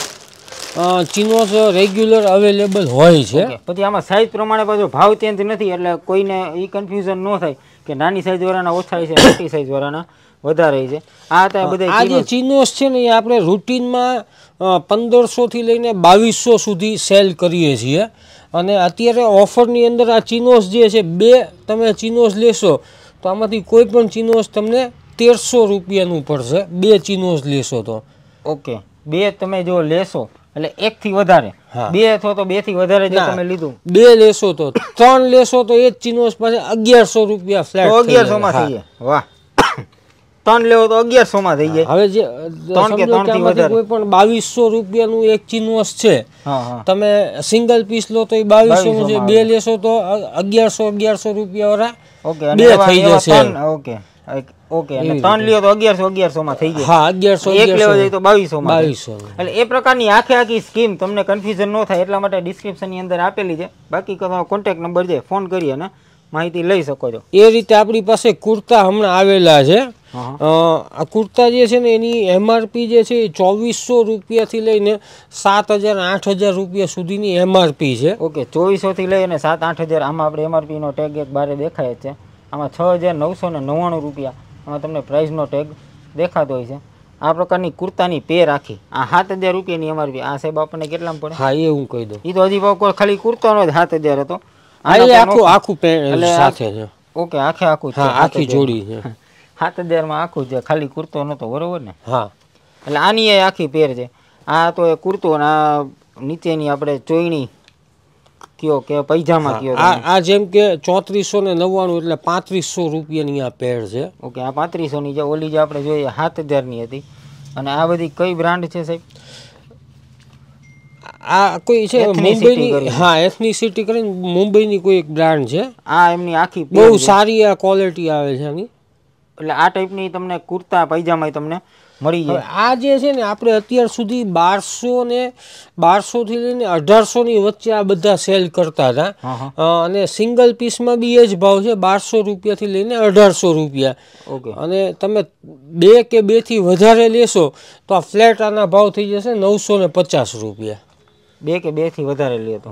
ચીનોસ રેગ્યુલર અવેલેબલ હોય છે પછી આમાં સાઈઝ પ્રમાણે પાછો ભાવ ચેન્જ નથી એટલે કોઈને એ કન્ફ્યુઝન ન થાય કે નાની સાઇઝવાળાના ઓછા છે મોટી સાઇઝવાળાના વધારે છે આ ત્યાં બધા આ જે ચીનોસ છે ને એ આપણે રૂટીનમાં પંદરસોથી લઈને બાવીસો સુધી સેલ કરીએ છીએ અને અત્યારે ઓફરની અંદર આ ચીનોસ જે છે બે તમે ચીનોસ લેશો તો આમાંથી કોઈ પણ ચીનોસ તમને તેરસો રૂપિયાનું પડશે બે ચીનોસ લેશો તો ઓકે બે તમે જો લેશો એટલે એક થી વધારે બે અથવા તો બે થી વધારે જો તમે લીધું બે લેશો તો ત્રણ લેશો તો એ જ ચિનોસ પાસે અગિયારસો રૂપિયા ફ્લેટ અગિયારસો માં થઈ જાય વાહ ત્રણ લેવો તો અગિયારસો માં થઈ જાય હવે જે ત્રણ કે ત્રણ થી વધારે કોઈ પણ બાવીસો રૂપિયાનું એક ચિનવસ છે તમે સિંગલ પીસ લો તો એ બાવીસો નું છે બે લેશો તો અગિયારસો અગિયારસો રૂપિયા વાળા બે થઈ જશે ઓકે ઓકે અને ત્રણ લ્યો તો અગિયારસો અગિયારસો માં થઈ ગયો હા અગિયારસો એક લેવો જોઈએ તો બાવીસો માં બાવીસો એટલે એ પ્રકારની આખે આખી સ્કીમ તમને કન્ફ્યુઝન ન થાય એટલા માટે ડિસ્ક્રિપ્શનની અંદર આપેલી છે બાકી તમારો કોન્ટેક્ટ નંબર છે ફોન કરી અને માહિતી લઈ શકો છો એ રીતે આપણી પાસે કુર્તા હમણાં આવેલા છે આ કુર્તા જે છે ને એની એમઆરપી જે છે એ ચોવીસો રૂપિયાથી લઈને સાત હજાર આઠ હજાર રૂપિયા સુધીની એમઆરપી છે ઓકે ચોવીસોથી લઈને સાત આઠ હજાર આમાં આપણે એમઆરપીનો ટેગ એક બારે દેખાય છે આમાં છ હજાર નવસો ને નવ્વાણું રૂપિયા આમાં તમને પ્રાઇઝનો ટેગ દેખાતો હોય છે આ પ્રકારની કુર્તાની પેર આખી આ સાત હજાર રૂપિયાની અમારી આ સાહેબ આપણને કેટલા પડે હા એ હું કહી દઉં એ તો હજી ખાલી કુર્તાનો જ સાત હજાર હતો આખું સાથે ઓકે આખે આખું આખી જોડી છે [LAUGHS] સાત માં આખું છે ખાલી કુર્તો નહોતો બરોબર ને હા એટલે આની આખી પેર છે આ તો એ કુર્તો અને આ નીચેની આપણે ચોઈણી કયો કે પૈજામાં કયો આ જેમ કે ચોત્રીસો ને નવ્વાણું એટલે પાંત્રીસો રૂપિયાની આ પેર છે ઓકે આ પાંત્રીસોની જે ઓલી જે આપણે જોઈએ સાત હજારની હતી અને આ બધી કઈ બ્રાન્ડ છે સાહેબ આ કોઈ છે મુંબઈની હા સિટી કરીને મુંબઈની કોઈ એક બ્રાન્ડ છે આ એમની આખી બહુ સારી આ ક્વોલિટી આવે છે એની એટલે આ ટાઈપની તમને કુર્તા પૈજામાં તમને મળી જાય આ જે છે ને આપણે અત્યાર સુધી બારસો ને બારસોથી લઈને અઢારસોની વચ્ચે આ બધા સેલ કરતા હતા અને સિંગલ પીસમાં બી એ જ ભાવ છે બારસો રૂપિયાથી લઈને અઢારસો રૂપિયા ઓકે અને તમે બે કે બેથી વધારે લેશો તો આ ફ્લેટ આના ભાવ થઈ જશે નવસો ને પચાસ રૂપિયા બે કે બેથી વધારે લે તો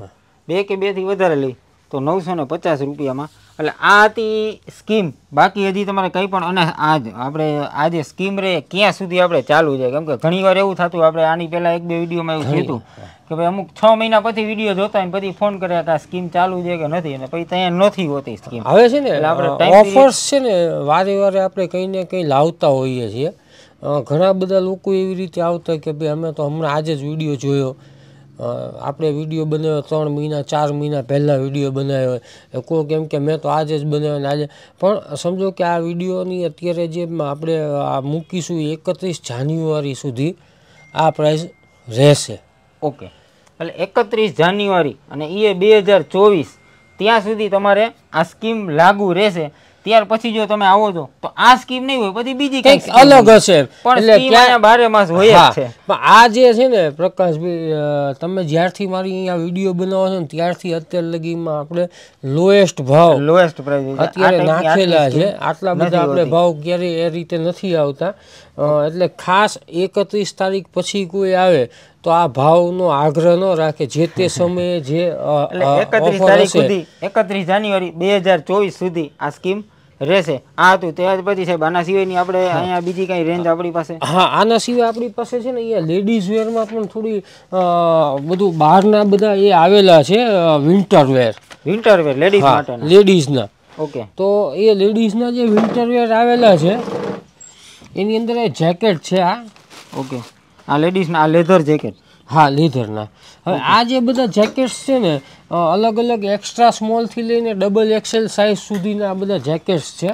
બે કે બેથી વધારે લઈ તો નવસો ને પચાસ રૂપિયામાં એટલે આ હતી સ્કીમ બાકી હજી તમારે કંઈ પણ અને આજ આપણે આ જે સ્કીમ રે ક્યાં સુધી આપણે ચાલુ છે કેમ કે ઘણીવાર એવું થતું આપણે આની પહેલાં એક બે વિડીયોમાં એવું થયું કે ભાઈ અમુક છ મહિના પછી વિડીયો જોતા ને પછી ફોન કર્યા કે આ સ્કીમ ચાલુ છે કે નથી અને પછી ત્યાં નથી હોતી સ્કીમ હવે છે ને આપણે ઓફર્સ છે ને વારે વારે આપણે કંઈ કંઈ લાવતા હોઈએ છીએ ઘણા બધા લોકો એવી રીતે આવતા કે ભાઈ અમે તો હમણાં આજે જ વિડીયો જોયો આપણે વિડીયો બનાવ્યો ત્રણ મહિના ચાર મહિના પહેલાં વિડીયો બનાવ્યો હોય એ કોક કેમ કે મેં તો આજે જ બનાવ્યો ને આજે પણ સમજો કે આ વિડીયોની અત્યારે જે આપણે આ મૂકીશું એકત્રીસ જાન્યુઆરી સુધી આ પ્રાઇસ રહેશે ઓકે એટલે એકત્રીસ જાન્યુઆરી અને એ બે હજાર ચોવીસ ત્યાં સુધી તમારે આ સ્કીમ લાગુ રહેશે ત્યાર પછી જો તમે આવો છો તો આ સ્કીમ નહીં હોય પછી બીજી કંઈક અલગ હશે એટલે બારે માસ હોય પણ આ જે છે ને પ્રકાશભાઈ તમે જ્યારથી મારી અહીંયા વિડીયો બનાવો છો ને ત્યારથી અત્યાર લગીમાં આપણે લોએસ્ટ ભાવ લોએસ્ટ પ્રાઇસ અત્યારે નાખેલા છે આટલા બધા આપણે ભાવ ક્યારેય એ રીતે નથી આવતા એટલે ખાસ એકત્રીસ તારીખ પછી કોઈ આવે તો આ ભાવનો આગ્રહ ન રાખે જે તે [LAUGHS] સમયે જે એકત્રીસ તારીખ સુધી એકત્રીસ જાન્યુઆરી બે હજાર ચોવીસ સુધી આ સ્કીમ રહેશે આ હતું તે પછી સાહેબ આના સિવાયની આપણે અહીંયા બીજી કઈ રેન્જ આપણી પાસે હા આના સિવાય આપણી પાસે છે ને અહીંયા લેડીઝ વેરમાં પણ થોડી બધું બહારના બધા એ આવેલા છે winter wear winter wear ladies માટે લેડીઝના ઓકે તો એ લેડીઝના જે વિન્ટર વેર આવેલા છે એની અંદર એ જેકેટ છે આ ઓકે આ લેડીઝના આ લેધર જેકેટ હા લીધરના હવે આ જે બધા જેકેટ્સ છે ને અલગ અલગ એક્સ્ટ્રા સ્મોલથી લઈને ડબલ એક્સેલ સાઇઝ સુધીના આ બધા જેકેટ્સ છે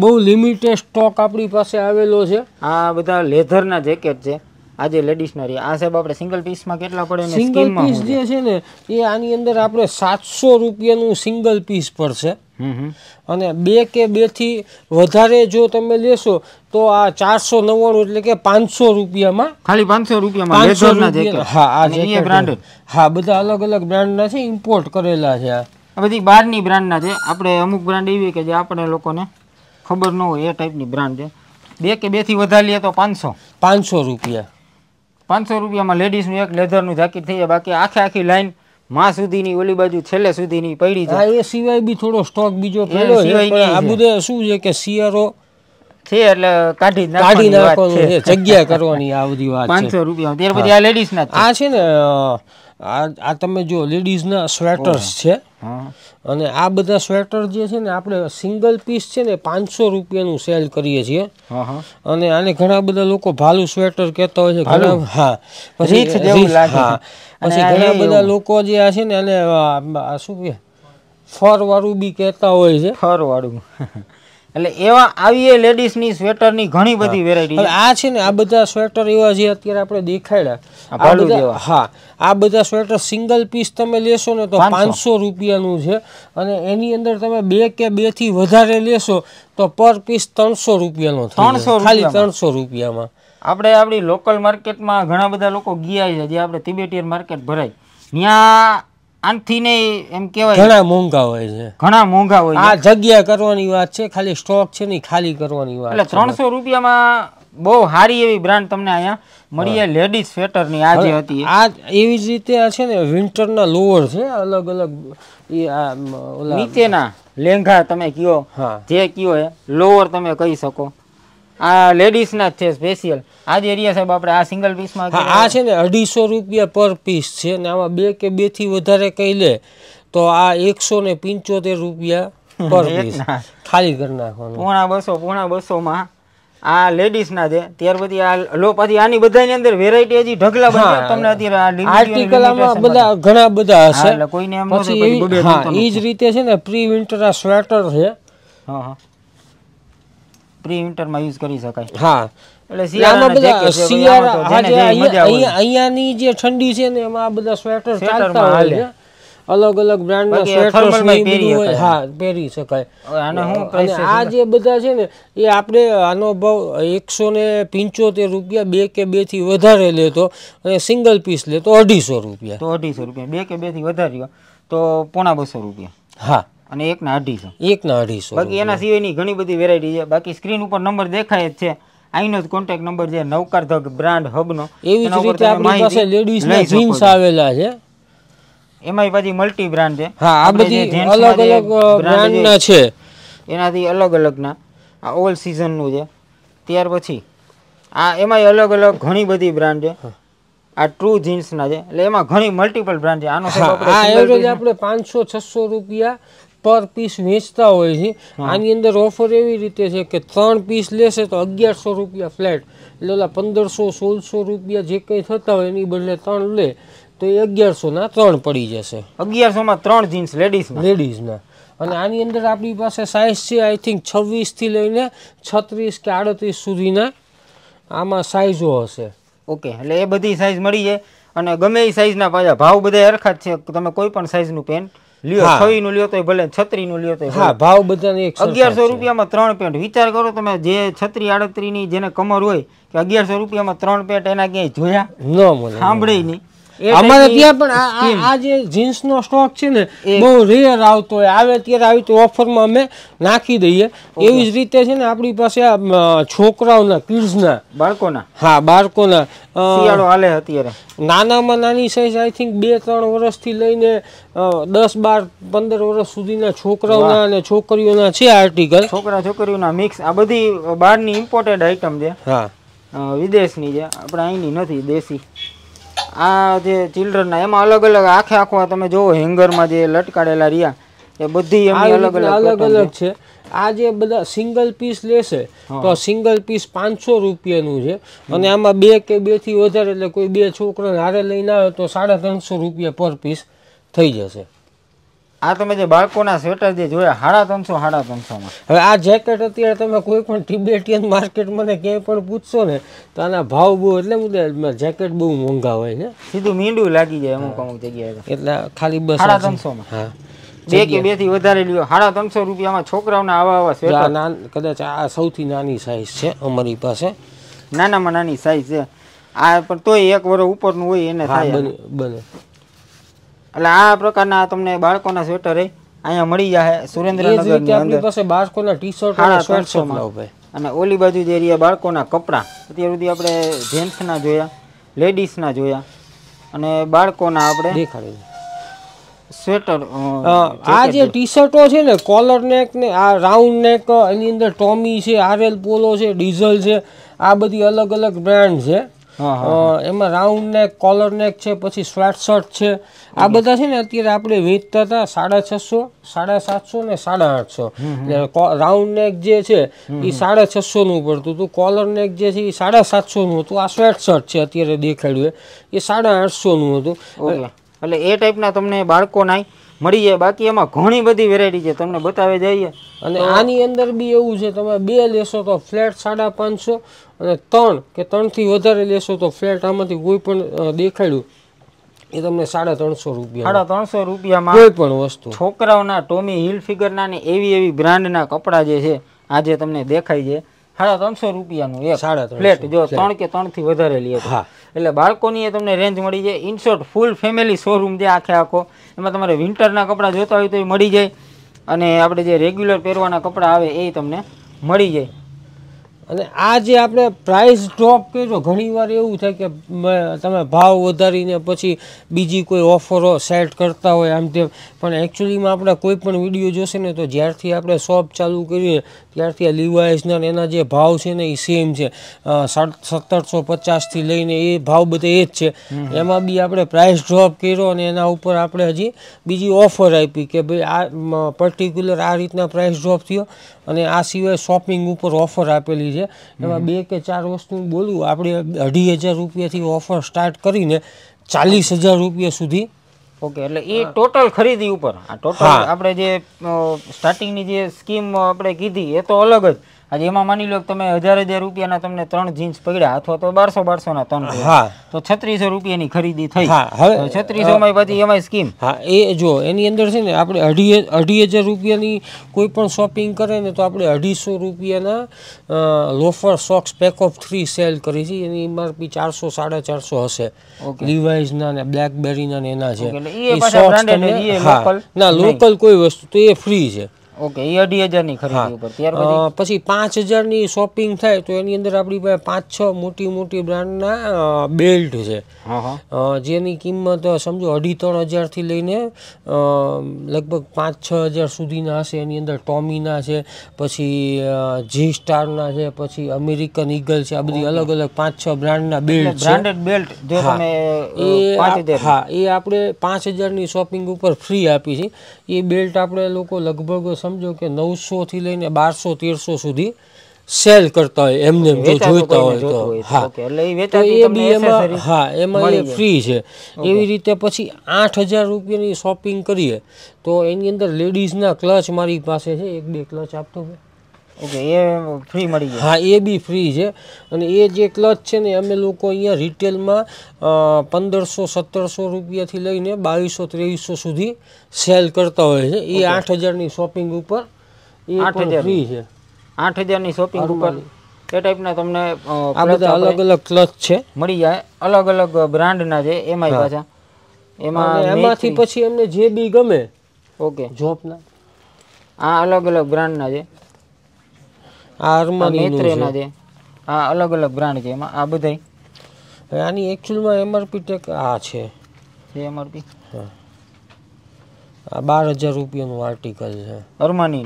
બહુ લિમિટેડ સ્ટોક આપણી પાસે આવેલો છે આ બધા લેધરના જેકેટ છે આ જે લેડીઝનો રહી આ સાહેબ આપણે સિંગલ પીસમાં કેટલા પડે સિંગલ પીસ જે છે ને એ આની અંદર આપણે સાતસો રૂપિયાનું સિંગલ પીસ પડશે અને બે કે બેથી વધારે જો તમે લેશો તો આ ચારસો નવ્વાણું એટલે કે પાંચસો રૂપિયામાં ખાલી પાંચસો રૂપિયામાં હા આ બ્રાન્ડ હા બધા અલગ અલગ બ્રાન્ડના છે ઇમ્પોર્ટ કરેલા છે આ બધી બહારની બ્રાન્ડના છે આપણે અમુક બ્રાન્ડ એવી કે જે આપણે લોકોને ખબર ન હોય એ ટાઈપની બ્રાન્ડ છે બે કે બેથી વધારે લઈએ તો પાંચસો પાંચસો રૂપિયા પાંચસો રૂપિયામાં લેડીઝનું એક લેધરનું જાકીટ થઈ જાય બાકી આખે આખી લાઈન માં સુધીની ઓલી બાજુ છેલ્લે સુધીની પડી જાય એ સિવાય બી થોડો સ્ટોક બીજો પડ્યો આ બધું શું છે કે શિયરો છે એટલે કાઢી કાઢી નાખવાનું જગ્યા કરવાની આ બધી વાત પાંચસો રૂપિયા ત્યાર પછી આ લેડીઝના આ છે ને આ આ તમે જો લેડીઝના સ્વેટર્સ છે અને આ બધા સ્વેટર જે છે ને આપણે સિંગલ પીસ છે ને પાંચસો રૂપિયાનું સેલ કરીએ છીએ અને આને ઘણા બધા લોકો ભાલુ સ્વેટર કહેતા હોય છે ઘણા હા પછી હા પછી ઘણા બધા લોકો જે આ છે ને અને શું કે ફર વાળું બી કહેતા હોય છે ફર વાળું એટલે એવા આવી એ લેડીઝની સ્વેટરની ઘણી બધી વેરાયટી આ છે ને આ બધા સ્વેટર એવા જે અત્યારે આપણે દેખાડ્યા હા આ બધા સ્વેટર સિંગલ પીસ તમે લેશો ને તો પાંચસો રૂપિયાનું છે અને એની અંદર તમે બે કે બેથી વધારે લેશો તો પર પીસ ત્રણસો રૂપિયાનો ત્રણસો ખાલી ત્રણસો રૂપિયામાં આપણે આપણી લોકલ માર્કેટમાં ઘણા બધા લોકો ગયા છે જે આપણે તિબેટીયન માર્કેટ ભરાય ત્યાં આનથી ને એમ કહેવાય ઘણા મોંઘા હોય છે ઘણા મોંઘા હોય આ જગ્યા કરવાની વાત છે ખાલી સ્ટોક છે ને ખાલી કરવાની વાત એટલે ત્રણસો રૂપિયામાં બહુ સારી એવી બ્રાન્ડ તમને અહીંયા મળી લેડીઝ સ્વેટરની આ હતી આ એવી જ રીતે આ છે ને વિન્ટરના લોવર છે અલગ અલગ એ આ ઓલા નીચેના લેંઘા તમે કયો જે કયો એ લોવર તમે કહી શકો આ લેડીઝના ના છે સ્પેશિયલ આજ એરિયા સાહેબ આપણે આ સિંગલ પીસ માં આ છે ને અઢીસો રૂપિયા પર પીસ છે ને આમાં બે કે બે થી વધારે કહી લે તો આ એકસો ને પંચોતેર રૂપિયા પર પીસ [LAUGHS] ખાલી કરી નાખવાનું પોણા બસો પોણા બસોમાં આ લેડીઝ ના છે ત્યાર પછી આ લો પછી આની બધાની અંદર વેરાયટી હજી ઢગલા બધા તમને અત્યારે આર્ટિકલ આમાં બધા ઘણા બધા હશે કોઈને એમ પછી એ જ રીતે છે ને પ્રી વિન્ટર આ સ્વેટર છે હા હા પ્રી યુઝ કરી શકાય હા એટલે બધા શિયાળા અહીંયાની જે ઠંડી છે ને એમાં બધા સ્વેટર ચાલતા અલગ અલગ બ્રાન્ડના સ્વેટર્સ હા પહેરી શકાય આ જે બધા છે ને એ આપણે આનો ભાવ એકસો ને પિંચોતેર રૂપિયા બે કે બે થી વધારે લેતો અને સિંગલ પીસ લેતો અઢીસો રૂપિયા તો અઢીસો રૂપિયા બે કે બે થી વધારે તો પોણા બસો રૂપિયા હા અને એકના અઢીસો એકના અઢીસો બાકી એના સિવાયની ઘણી બધી વેરાયટી છે બાકી સ્ક્રીન ઉપર નંબર દેખાય જ છે અહીંનો જ કોન્ટેક્ટ નંબર છે નવકાર ધગ બ્રાન્ડ હબનો એવી જ રીતે આપણી પાસે લેડીઝના જીન્સ આવેલા છે એમાં પછી મલ્ટી બ્રાન્ડ છે હા આ બધી અલગ અલગ ના છે એનાથી અલગ અલગના આ ઓલ નું છે ત્યાર પછી આ એમાંય અલગ અલગ ઘણી બધી બ્રાન્ડ છે આ ટ્રુ જીન્સ ના છે એટલે એમાં ઘણી મલ્ટીપલ બ્રાન્ડ છે આનો આપણે પાંચસો છસો રૂપિયા પર પીસ વેચતા હોય છે આની અંદર ઓફર એવી રીતે છે કે ત્રણ પીસ લેશે તો અગિયારસો રૂપિયા ફ્લેટ એટલે ઓલા પંદરસો સોળસો રૂપિયા જે કંઈ થતા હોય એની બદલે ત્રણ લે તો એ અગિયારસોના ત્રણ પડી જશે અગિયારસોમાં ત્રણ જીન્સ લેડીઝ લેડીઝના અને આની અંદર આપણી પાસે સાઇઝ છે આઈ થિંક છવ્વીસથી લઈને છત્રીસ કે આડત્રીસ સુધીના આમાં સાઇઝો હશે ઓકે એટલે એ બધી સાઇઝ મળી જાય અને ગમે એ સાઇઝના પાછા ભાવ બધા હરખા જ છે તમે કોઈ પણ સાઇઝનું પેન્ટ લ્યો છવી નું લ્યો તો ભલે છત્રી નું લ્યો તો અગિયારસો રૂપિયામાં ત્રણ પેન્ટ વિચાર કરો તમે જે છત્રી આડત્રી ની જેને કમર હોય કે અગિયારસો રૂપિયામાં ત્રણ પેન્ટ એના ક્યાંય જોયા સાંભળે નહીં અમારે ત્યાં પણ આ જે જીન્સનો સ્ટોક છે ને બહુ રેર આવતો હોય આવે ત્યારે આવી તો ઓફરમાં અમે નાખી દઈએ એવી જ રીતે છે ને આપણી પાસે છોકરાઓના કિડ્સના બાળકોના હા બાળકોના શિયાળો હાલે અત્યારે નાનામાં નાની સાઈઝ આઈ થિંક બે ત્રણ વર્ષથી લઈને દસ બાર પંદર વર્ષ સુધીના છોકરાઓના અને છોકરીઓના છે આર્ટિકલ છોકરા છોકરીઓના મિક્સ આ બધી બહારની ઇમ્પોર્ટેડ આઈટમ છે હા વિદેશની છે આપણે અહીંની નથી દેશી આ જે ચિલ્ડ્રનના એમાં અલગ અલગ આખે આખો તમે જોવો હેંગરમાં જે લટકાડેલા રહ્યા એ બધી એમની અલગ અલગ અલગ છે આ જે બધા સિંગલ પીસ લેશે તો સિંગલ પીસ પાંચસો રૂપિયાનું છે અને આમાં બે કે બેથી વધારે એટલે કોઈ બે છોકરાને હારે લઈને આવે તો સાડા ત્રણસો રૂપિયા પર પીસ થઈ જશે આ તમે જે બાળકોના સ્વેટર જે જોયા સાડા ત્રણસો સાડા ત્રણસોમાં હવે આ જેકેટ અત્યારે તમે કોઈ પણ ટિબેટિયન માર્કેટ મને ક્યાંય પણ પૂછશો ને તો આના ભાવ બહુ એટલે મુદ્દે જેકેટ બહુ મોંઘા હોય ને સીધું મીંડું લાગી જાય અમુક અમુક જગ્યાએ એટલે ખાલી બસ સાડા ત્રણસોમાં હા બે કે બે થી વધારે લ્યો સાડા ત્રણસો રૂપિયામાં છોકરાઓના આવા આવા સ્વેટર કદાચ આ સૌથી નાની સાઇઝ છે અમારી પાસે નાનામાં નાની સાઇઝ છે આ પણ તોય એક વર્ષ ઉપરનું હોય એને થાય બને એટલે આ પ્રકારના તમને બાળકોના સ્વેટર અહીંયા મળી જાય સુરેન્દ્રનગર બાળકોના ટી શર્ટ અને ઓલી બાજુ જે એરિયા બાળકોના કપડાં અત્યાર સુધી આપણે જેન્ટ્સના જોયા લેડીઝના જોયા અને બાળકોના આપણે દેખાડી સ્વેટર આ જે ટી શર્ટો છે ને કોલર નેક ને આ રાઉન્ડ નેક એની અંદર ટોમી છે આરએલ પોલો છે ડીઝલ છે આ બધી અલગ અલગ બ્રાન્ડ છે એમાં રાઉન્ડ નેક કોલર નેક છે પછી સ્વેટ શર્ટ છે આ બધા છે ને અત્યારે આપણે વેચતા હતા સાડા છસો સાડા સાતસો ને સાડા આઠસો રાઉન્ડ નેક જે છે એ સાડા છસોનું પડતું હતું કોલર નેક જે છે એ સાડા સાતસોનું હતું આ સ્વેટ શર્ટ છે અત્યારે દેખાડ્યું એ સાડા આઠસોનું હતું એટલે એ ટાઈપના તમને બાળકો નાય મળી જાય બાકી એમાં ઘણી બધી વેરાયટી છે તમને બતાવે જઈએ અને આની અંદર બી એવું છે તમે બે લેશો તો ફ્લેટ સાડા પાંચસો અને ત્રણ કે ત્રણથી વધારે લેશો તો ફ્લેટ આમાંથી કોઈ પણ દેખાડ્યું એ તમને સાડા ત્રણસો રૂપિયા સાડા ત્રણસો રૂપિયામાં કોઈ પણ વસ્તુ છોકરાઓના ટોમી હિલ ફિગરના ને એવી એવી બ્રાન્ડના કપડાં જે છે આજે તમને દેખાય છે સાડા ત્રણસો રૂપિયાનું એક સાડા ફ્લેટ જો ત્રણ કે ત્રણથી વધારે લઈએ હા એટલે બાળકોની એ તમને રેન્જ મળી જાય ઇનશોર્ટ ફૂલ ફેમિલી શોરૂમ જે આખે આખો એમાં તમારે વિન્ટરના કપડાં જોતા હોય તો એ મળી જાય અને આપણે જે રેગ્યુલર પહેરવાના કપડાં આવે એ તમને મળી જાય અને આ જે આપણે પ્રાઇસ ડ્રોપ કર્યો ઘણીવાર એવું થાય કે તમે ભાવ વધારીને પછી બીજી કોઈ ઓફરો સેટ કરતા હોય આમ તેમ પણ એકચ્યુઅલીમાં આપણે કોઈ પણ વિડીયો જોશે ને તો જ્યારથી આપણે શોપ ચાલુ કરીએ ત્યારથી આ લીવાઇસના એના જે ભાવ છે ને એ સેમ છે સત્તરસો પચાસથી લઈને એ ભાવ બધા એ જ છે એમાં બી આપણે પ્રાઇસ ડ્રોપ કર્યો અને એના ઉપર આપણે હજી બીજી ઓફર આપી કે ભાઈ આ પર્ટિક્યુલર આ રીતના પ્રાઇસ ડ્રોપ થયો અને આ સિવાય શોપિંગ ઉપર ઓફર આપેલી છે એમાં બે કે ચાર વસ્તુ બોલું આપણે અઢી હજાર રૂપિયાથી ઓફર સ્ટાર્ટ કરીને ચાલીસ હજાર રૂપિયા સુધી ઓકે એટલે એ ટોટલ ખરીદી ઉપર આ ટોટલ આપણે જે સ્ટાર્ટિંગની જે સ્કીમ આપણે કીધી એ તો અલગ જ આજે એમાં માની લો તમે હજાર હજાર રૂપિયાના તમને ત્રણ જીન્સ પકડ્યા અથવા તો બારસો બારસો ના ત્રણ હા તો છત્રીસો રૂપિયાની ખરીદી થઈ હવે છત્રીસો માં પછી એમાં સ્કીમ હા એ જો એની અંદર છે ને આપણે અઢી અઢી હજાર રૂપિયાની કોઈ પણ શોપિંગ કરે ને તો આપણે અઢીસો રૂપિયાના loafer socks pack of three sale કરી છે એની એમઆરપી ચારસો સાડા ચારસો હશે લિવાઇઝના ને બ્લેકબેરીના ને એના છે ના લોકલ કોઈ વસ્તુ તો એ ફ્રી છે ઓકે એ અઢી હજારની ખરીદી ઉપર ત્યાર પછી પછી પાંચ હજારની શોપિંગ થાય તો એની અંદર આપણી પાસે પાંચ છ મોટી મોટી બ્રાન્ડના બેલ્ટ છે જેની કિંમત સમજો અઢી ત્રણ હજારથી લઈને લગભગ પાંચ છ હજાર સુધીના હશે એની અંદર ટોમીના છે પછી જી સ્ટારના છે પછી અમેરિકન ઈગલ છે આ બધી અલગ અલગ પાંચ છ બ્રાન્ડના બેલ્ટ બ્રાન્ડેડ બેલ્ટ જો તમે એ હા એ આપણે પાંચ હજારની શોપિંગ ઉપર ફ્રી આપી છે એ બેલ્ટ આપણે લોકો લગભગ સમજો કે નવસોથી લઈને બારસો તેરસો સુધી સેલ કરતા હોય એમને જો જોઈતા હોય તો હા એટલે એ બી એમાં હા એમાં એ ફ્રી છે એવી રીતે પછી આઠ હજાર રૂપિયાની શોપિંગ કરીએ તો એની અંદર લેડીઝના ક્લચ મારી પાસે છે એક બે ક્લચ આપતો હોય ઓકે એ ફ્રી મળી જાય હા એ બી ફ્રી છે અને એ જે ક્લચ છે ને અમે લોકો અહીંયા રિટેલમાં પંદરસો સત્તરસો રૂપિયાથી લઈને બાવીસો ત્રેવીસો સુધી સેલ કરતા હોય છે એ આઠ હજારની શોપિંગ ઉપર એ હજાર ફ્રી છે આઠ હજારની શોપિંગ ઉપર એ ટાઈપના તમને આ બધા અલગ અલગ ક્લચ છે મળી જાય અલગ અલગ બ્રાન્ડના છે એમાંય પાછા એમાં એમાંથી પછી એમને જે બી ગમે ઓકે જોબના આ અલગ અલગ બ્રાન્ડના છે આ અરમાની છે આ અલગ અલગ બ્રાન્ડ છે એમાં આ બધાય આની એક્ચ્યુઅલમાં એમઆરપી ટેક આ છે એમઆરપી હા આ બાર હજાર રૂપિયાનું આર્ટિકલ છે અરમાની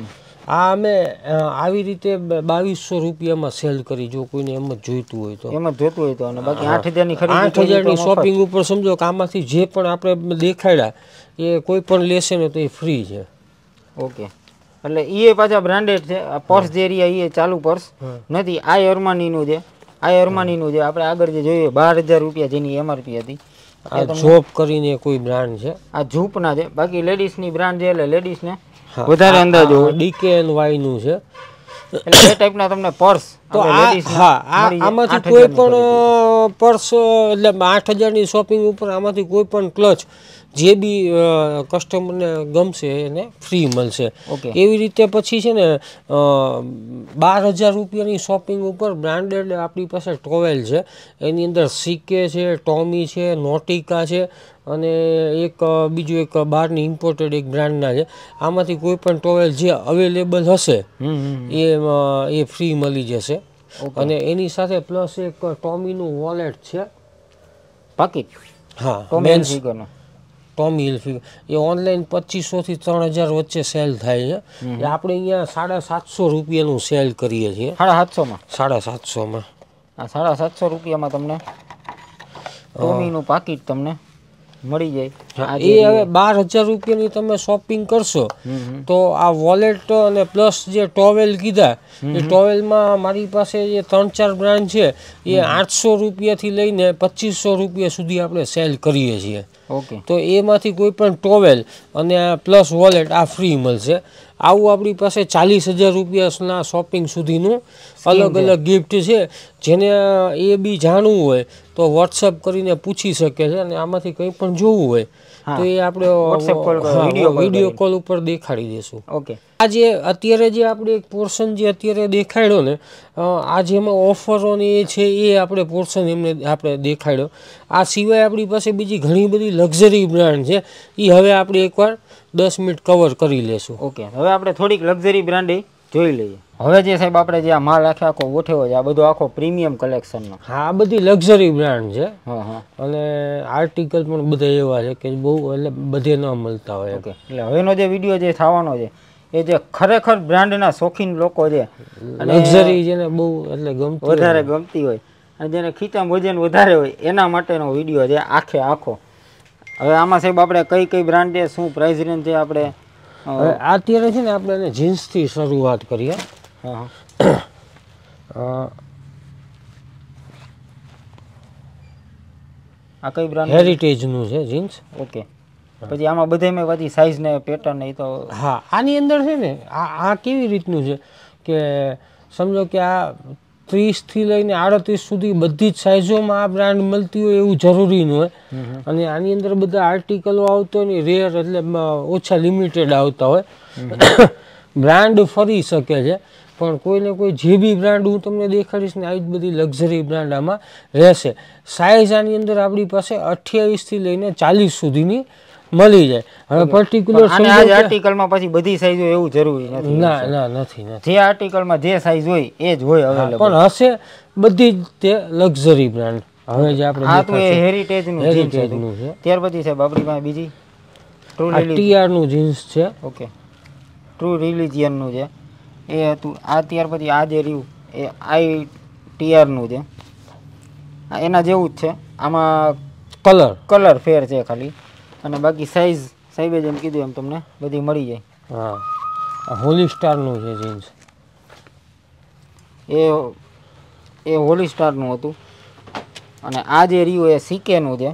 આ અમે આવી રીતે બાવીસો રૂપિયામાં સેલ કરી જો કોઈને એમ જ જોઈતું હોય તો એમ જ જોઈતું હોય તો અને બાકી આઠ હજારની ખરીદી આઠ હજારની શોપિંગ ઉપર સમજો કે આમાંથી જે પણ આપણે દેખાડ્યા એ કોઈ પણ લેશે ને તો એ ફ્રી છે ઓકે એટલે એ પાછા બ્રાન્ડેડ છે પર્સ જે રહ્યા એ ચાલુ પર્સ નથી આ અરમાનીનું છે આ નું છે આપણે આગળ જે જોઈએ બાર હજાર રૂપિયા જેની એમઆરપી હતી આ ઝોપ કરીને કોઈ બ્રાન્ડ છે આ ઝૂપના છે બાકી લેડીઝની બ્રાન્ડ છે એટલે ને વધારે અંદાજો હોય ડીકે એન વાય નું છે એટલે એ ટાઈપના તમને પર્સ તો હા આમાંથી કોઈ પણ પર્સ એટલે આઠ હજારની શોપિંગ ઉપર આમાંથી કોઈ પણ ક્લચ જે બી કસ્ટમરને ગમશે એને ફ્રી મળશે એવી રીતે પછી છે ને બાર હજાર રૂપિયાની શોપિંગ ઉપર બ્રાન્ડેડ આપણી પાસે ટોવેલ છે એની અંદર સિકે છે ટોમી છે નોટિકા છે અને એક બીજું એક બહારની ઇમ્પોર્ટેડ એક બ્રાન્ડના છે આમાંથી કોઈ પણ ટોવેલ જે અવેલેબલ હશે એ એ ફ્રી મળી જશે અને એની સાથે પ્લસ એક ટોમીનું વોલેટ છે બાકી હા મેન્સ ટોમી હિલ્ફી એ ઓનલાઈન પચીસોથી ત્રણ હજાર વચ્ચે સેલ થાય છે એ આપણે અહીંયા સાડા સાતસો રૂપિયાનું સેલ કરીએ છીએ સાડા સાતસોમાં સાડા સાતસોમાં આ સાડા સાતસો રૂપિયામાં તમને ટોમીનું પાકીટ તમને મળી જાય એ હવે બાર હજાર રૂપિયાની તમે શોપિંગ કરશો તો આ વોલેટ અને પ્લસ જે ટોવેલ કીધા એ ટોવેલમાં મારી પાસે જે ત્રણ ચાર બ્રાન્ડ છે એ આઠસો રૂપિયાથી લઈને પચીસો રૂપિયા સુધી આપણે સેલ કરીએ છીએ ઓકે તો એમાંથી કોઈ પણ ટોવેલ અને પ્લસ વોલેટ આ ફ્રી મળશે આવું આપણી પાસે ચાલીસ હજાર રૂપિયાના શોપિંગ સુધીનું અલગ અલગ ગિફ્ટ છે જેને એ બી જાણવું હોય તો વોટ્સઅપ કરીને પૂછી શકે છે અને આમાંથી કંઈ પણ જોવું હોય તો એ આપણે વિડીયો કોલ ઉપર દેખાડી દઈશું ઓકે આ જે અત્યારે જે આપણે એક પોર્શન જે અત્યારે દેખાડ્યો ને આ જેમાં ઓફરોની એ છે એ આપણે પોર્શન એમને આપણે દેખાડ્યો આ સિવાય આપણી પાસે બીજી ઘણી બધી લક્ઝરી બ્રાન્ડ છે એ હવે આપણે એકવાર દસ મિનિટ કવર કરી લેશું ઓકે હવે આપણે થોડીક લક્ઝરી બ્રાન્ડ જોઈ લઈએ હવે જે સાહેબ આપણે જે આ માલ આખે આખો ઉઠ્યો છે આ બધો આખો પ્રીમિયમ કલેક્શનનો હા આ બધી લક્ઝરી બ્રાન્ડ છે અને આર્ટિકલ પણ બધા એવા છે કે બહુ એટલે બધે ન મળતા હોય કે એટલે હવેનો જે વિડીયો જે થવાનો છે એ જે ખરેખર બ્રાન્ડના શોખીન લોકો છે લક્ઝરી જેને બહુ એટલે ગમતી વધારે ગમતી હોય અને જેને ખીચામ વજન વધારે હોય એના માટેનો વિડીયો છે આખે આખો હવે આમાં સાહેબ આપણે કઈ કઈ બ્રાન્ડ છે શું પ્રાઇસ રેન્જ છે આપણે હવે અત્યારે છે ને આપણે એને જીન્સથી શરૂઆત કરીએ આ કઈ બ્રાન્ડ હેરિટેજનું છે જીન્સ ઓકે પછી આમાં બધે મેં પછી સાઇઝ ને પેટર્ન એ તો હા આની અંદર છે ને આ આ કેવી રીતનું છે કે સમજો કે આ ત્રીસથી લઈને આડત્રીસ સુધી બધી જ સાઇઝોમાં આ બ્રાન્ડ મળતી હોય એવું જરૂરી ન હોય અને આની અંદર બધા આર્ટિકલો આવતા હોય ને રેર એટલે ઓછા લિમિટેડ આવતા હોય બ્રાન્ડ ફરી શકે છે પણ કોઈને કોઈ જે બી બ્રાન્ડ હું તમને દેખાડીશ ને આવી જ બધી લક્ઝરી બ્રાન્ડ આમાં રહેશે સાઇઝ આની અંદર આપણી પાસે અઠ્યાવીસથી લઈને ચાલીસ સુધીની મળી જાય હવે પર્ટિક્યુલર આજ આર્ટિકલમાં પછી બધી સાઈઝ હોય એવું જરૂરી નથી ના ના નથી નથી જે આર્ટિકલમાં જે સાઈઝ હોય એ જ હોય અવેલેબલ પણ હશે બધી જ તે લક્ઝરી બ્રાન્ડ હવે જે આપણે આ તો હેરિટેજ નું હેરિટેજ નું છે ત્યાર પછી સાહેબ આપણી પાસે બીજી ટ્રુ ટીઆર નું જીન્સ છે ઓકે ટ્રુ રિલિજિયન નું છે એ હતું આ ત્યાર પછી આ જે રહ્યું એ આઈ ટીઆર નું છે એના જેવું જ છે આમાં કલર કલર ફેર છે ખાલી અને બાકી સાઈઝ સાહેબે જેમ કીધું એમ તમને બધી મળી જાય હા હોલી સ્ટારનું છે જીન્સ એ એ હોલી સ્ટારનું હતું અને આ જે રહ્યું એ સીકેનું છે